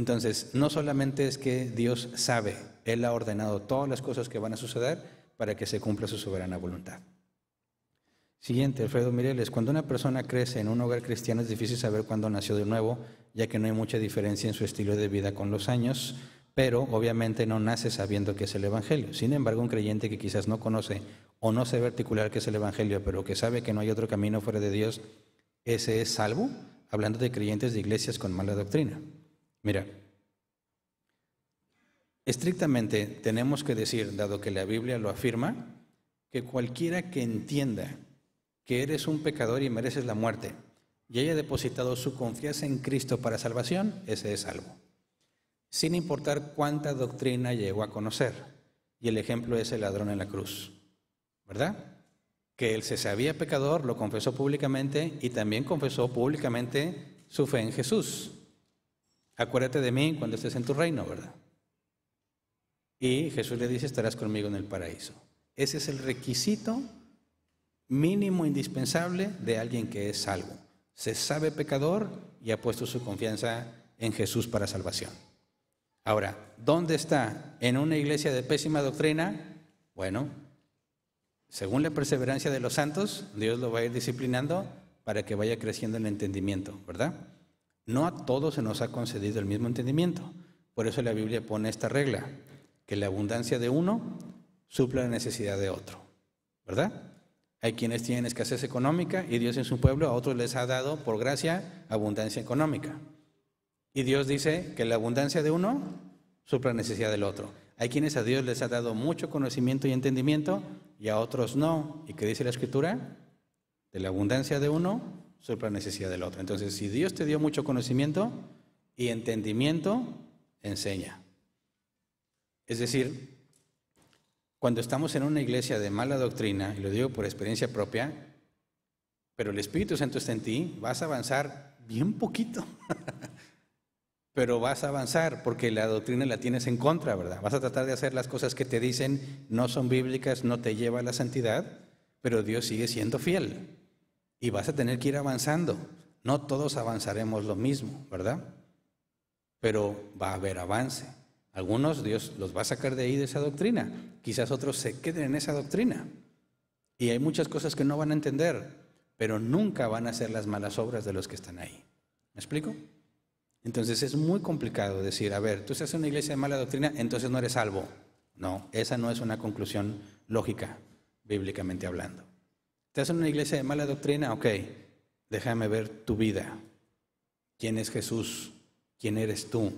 Entonces, no solamente es que Dios sabe, Él ha ordenado todas las cosas que van a suceder para que se cumpla su soberana voluntad. Siguiente, Alfredo Mireles. Cuando una persona crece en un hogar cristiano es difícil saber cuándo nació de nuevo, ya que no hay mucha diferencia en su estilo de vida con los años, pero obviamente no nace sabiendo qué es el Evangelio. Sin embargo, un creyente que quizás no conoce o no sabe articular qué es el Evangelio, pero que sabe que no hay otro camino fuera de Dios, ¿ese es salvo? Hablando de creyentes de iglesias con mala doctrina. Mira, estrictamente tenemos que decir, dado que la Biblia lo afirma, que cualquiera que entienda que eres un pecador y mereces la muerte y haya depositado su confianza en Cristo para salvación, ese es salvo. Sin importar cuánta doctrina llegó a conocer. Y el ejemplo es el ladrón en la cruz, ¿verdad? Que él se sabía pecador, lo confesó públicamente y también confesó públicamente su fe en Jesús acuérdate de mí cuando estés en tu reino, ¿verdad? Y Jesús le dice, estarás conmigo en el paraíso. Ese es el requisito mínimo indispensable de alguien que es salvo. Se sabe pecador y ha puesto su confianza en Jesús para salvación. Ahora, ¿dónde está? ¿En una iglesia de pésima doctrina? Bueno, según la perseverancia de los santos, Dios lo va a ir disciplinando para que vaya creciendo el entendimiento, ¿verdad? No a todos se nos ha concedido el mismo entendimiento. Por eso la Biblia pone esta regla, que la abundancia de uno supla la necesidad de otro. ¿Verdad? Hay quienes tienen escasez económica y Dios en su pueblo a otros les ha dado por gracia abundancia económica. Y Dios dice que la abundancia de uno supla la necesidad del otro. Hay quienes a Dios les ha dado mucho conocimiento y entendimiento y a otros no. ¿Y qué dice la Escritura? De la abundancia de uno sobre la necesidad del otro. Entonces, si Dios te dio mucho conocimiento y entendimiento, enseña. Es decir, cuando estamos en una iglesia de mala doctrina, y lo digo por experiencia propia, pero el Espíritu Santo está en ti, vas a avanzar bien poquito. [laughs] pero vas a avanzar porque la doctrina la tienes en contra, ¿verdad? Vas a tratar de hacer las cosas que te dicen no son bíblicas, no te lleva a la santidad, pero Dios sigue siendo fiel. Y vas a tener que ir avanzando. No todos avanzaremos lo mismo, ¿verdad? Pero va a haber avance. Algunos Dios los va a sacar de ahí de esa doctrina. Quizás otros se queden en esa doctrina. Y hay muchas cosas que no van a entender, pero nunca van a ser las malas obras de los que están ahí. ¿Me explico? Entonces es muy complicado decir, a ver, tú seas una iglesia de mala doctrina, entonces no eres salvo. No, esa no es una conclusión lógica, bíblicamente hablando. ¿Estás en una iglesia de mala doctrina? Ok, déjame ver tu vida. ¿Quién es Jesús? ¿Quién eres tú?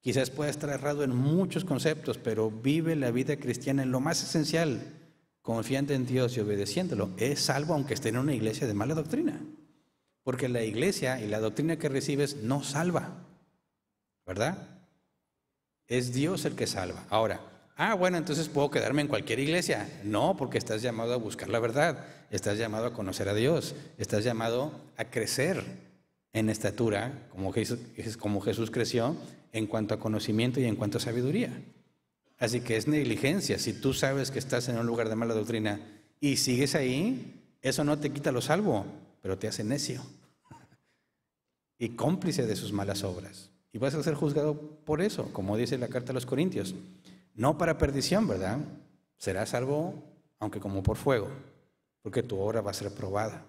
Quizás puedas estar errado en muchos conceptos, pero vive la vida cristiana en lo más esencial, confiante en Dios y obedeciéndolo. Es salvo aunque esté en una iglesia de mala doctrina. Porque la iglesia y la doctrina que recibes no salva, ¿verdad? Es Dios el que salva. Ahora, Ah, bueno, entonces puedo quedarme en cualquier iglesia. No, porque estás llamado a buscar la verdad, estás llamado a conocer a Dios, estás llamado a crecer en estatura, como Jesús, creció, en cuanto a conocimiento y en cuanto a sabiduría. Así que es negligencia. Si tú sabes que estás en un lugar de mala doctrina y sigues ahí, eso no te quita lo salvo, pero te hace necio [laughs] y cómplice de sus malas obras. Y vas a ser juzgado por eso, como dice la carta a los Corintios no para perdición, ¿verdad? Será salvo, aunque como por fuego, porque tu obra va a ser probada.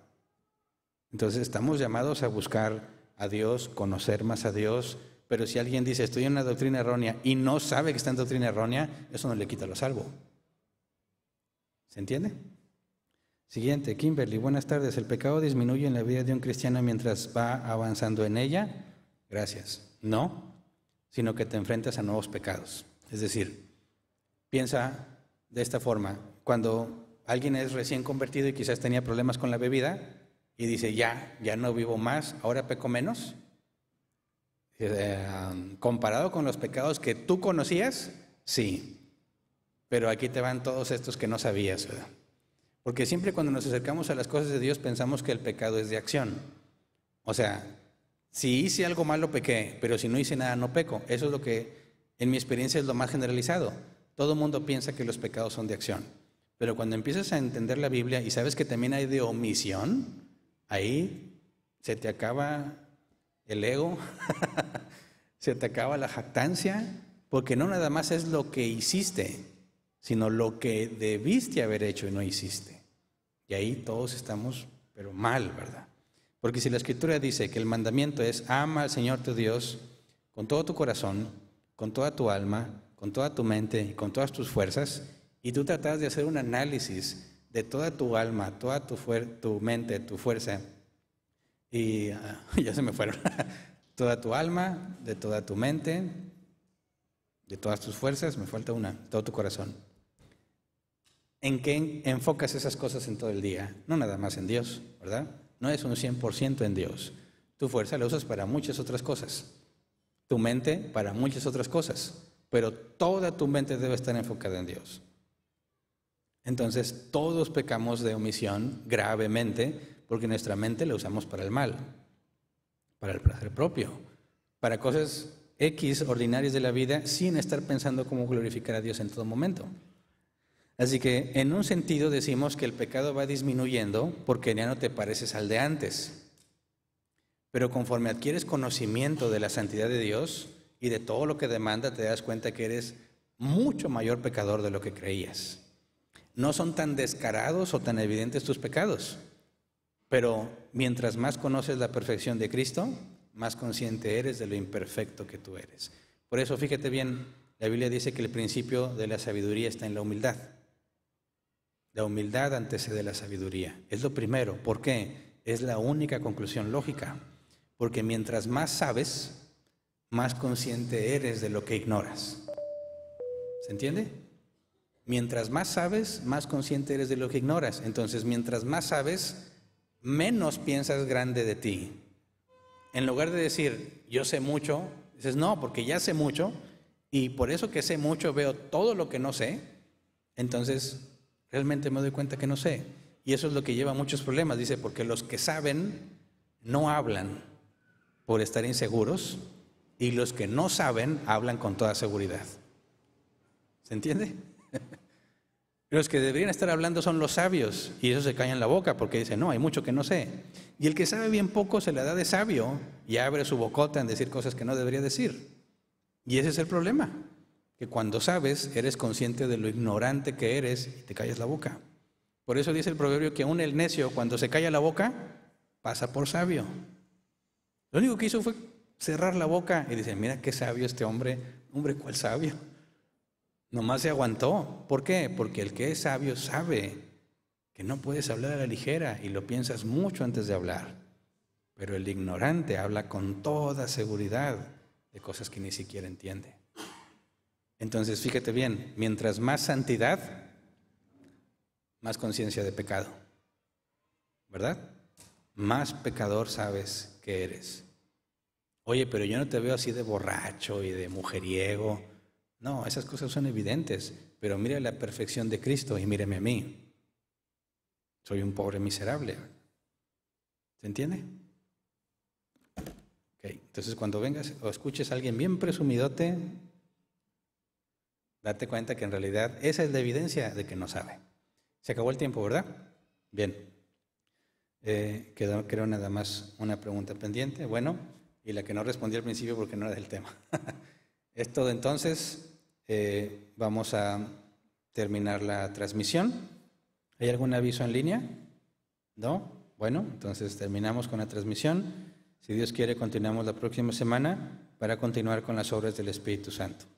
Entonces estamos llamados a buscar a Dios, conocer más a Dios, pero si alguien dice, estoy en una doctrina errónea y no sabe que está en doctrina errónea, eso no le quita lo salvo. ¿Se entiende? Siguiente, Kimberly, buenas tardes. ¿El pecado disminuye en la vida de un cristiano mientras va avanzando en ella? Gracias. No, sino que te enfrentas a nuevos pecados. Es decir, piensa de esta forma. Cuando alguien es recién convertido y quizás tenía problemas con la bebida y dice, ya, ya no vivo más, ahora peco menos, eh, comparado con los pecados que tú conocías, sí. Pero aquí te van todos estos que no sabías, Porque siempre cuando nos acercamos a las cosas de Dios pensamos que el pecado es de acción. O sea, si hice algo malo, pequé, pero si no hice nada, no peco. Eso es lo que en mi experiencia es lo más generalizado. Todo el mundo piensa que los pecados son de acción. Pero cuando empiezas a entender la Biblia y sabes que también hay de omisión, ahí se te acaba el ego, [laughs] se te acaba la jactancia, porque no nada más es lo que hiciste, sino lo que debiste haber hecho y no hiciste. Y ahí todos estamos, pero mal, ¿verdad? Porque si la escritura dice que el mandamiento es ama al Señor tu Dios con todo tu corazón, con toda tu alma, con toda tu mente y con todas tus fuerzas, y tú tratas de hacer un análisis de toda tu alma, toda tu, tu mente, tu fuerza, y ah, [laughs] ya se me fueron, [laughs] toda tu alma, de toda tu mente, de todas tus fuerzas, me falta una, todo tu corazón. ¿En qué enfocas esas cosas en todo el día? No nada más en Dios, ¿verdad? No es un 100% en Dios. Tu fuerza la usas para muchas otras cosas. Tu mente para muchas otras cosas pero toda tu mente debe estar enfocada en Dios. Entonces, todos pecamos de omisión gravemente porque nuestra mente la usamos para el mal, para el placer propio, para cosas X ordinarias de la vida sin estar pensando cómo glorificar a Dios en todo momento. Así que en un sentido decimos que el pecado va disminuyendo porque ya no te pareces al de antes. Pero conforme adquieres conocimiento de la santidad de Dios, y de todo lo que demanda te das cuenta que eres mucho mayor pecador de lo que creías. No son tan descarados o tan evidentes tus pecados, pero mientras más conoces la perfección de Cristo, más consciente eres de lo imperfecto que tú eres. Por eso fíjate bien, la Biblia dice que el principio de la sabiduría está en la humildad. La humildad antecede la sabiduría. Es lo primero. ¿Por qué? Es la única conclusión lógica. Porque mientras más sabes, más consciente eres de lo que ignoras. ¿Se entiende? Mientras más sabes, más consciente eres de lo que ignoras. Entonces, mientras más sabes, menos piensas grande de ti. En lugar de decir, yo sé mucho, dices, no, porque ya sé mucho, y por eso que sé mucho veo todo lo que no sé, entonces realmente me doy cuenta que no sé. Y eso es lo que lleva a muchos problemas, dice, porque los que saben no hablan por estar inseguros y los que no saben hablan con toda seguridad. ¿Se entiende? [laughs] Los que deberían estar hablando son los sabios y eso se callan la boca porque dicen, no, hay mucho que no sé. Y el que sabe bien poco se le da de sabio y abre su bocota en decir cosas que no debería decir. Y ese es el problema, que cuando sabes eres consciente de lo ignorante que eres y te callas la boca. Por eso dice el proverbio que un el necio cuando se calla la boca pasa por sabio. Lo único que hizo fue cerrar la boca. Y dice, mira qué sabio este hombre. Hombre, ¿cuál sabio? Nomás se aguantó. ¿Por qué? Porque el que es sabio sabe que no puedes hablar a la ligera y lo piensas mucho antes de hablar. Pero el ignorante habla con toda seguridad de cosas que ni siquiera entiende. Entonces, fíjate bien, mientras más santidad, más conciencia de pecado. ¿Verdad? Más pecador sabes que eres. Oye, pero yo no te veo así de borracho y de mujeriego. No, esas cosas son evidentes, pero mire la perfección de Cristo y míreme a mí. Soy un pobre miserable. ¿Se entiende? Okay. Entonces cuando vengas o escuches a alguien bien presumidote, date cuenta que en realidad esa es la evidencia de que no sabe. Se acabó el tiempo, ¿verdad? Bien. Eh, quedó, creo, nada más una pregunta pendiente. Bueno y la que no respondí al principio porque no era del tema. [laughs] es todo entonces. Eh, vamos a terminar la transmisión. ¿Hay algún aviso en línea? ¿No? Bueno, entonces terminamos con la transmisión. Si Dios quiere, continuamos la próxima semana para continuar con las obras del Espíritu Santo.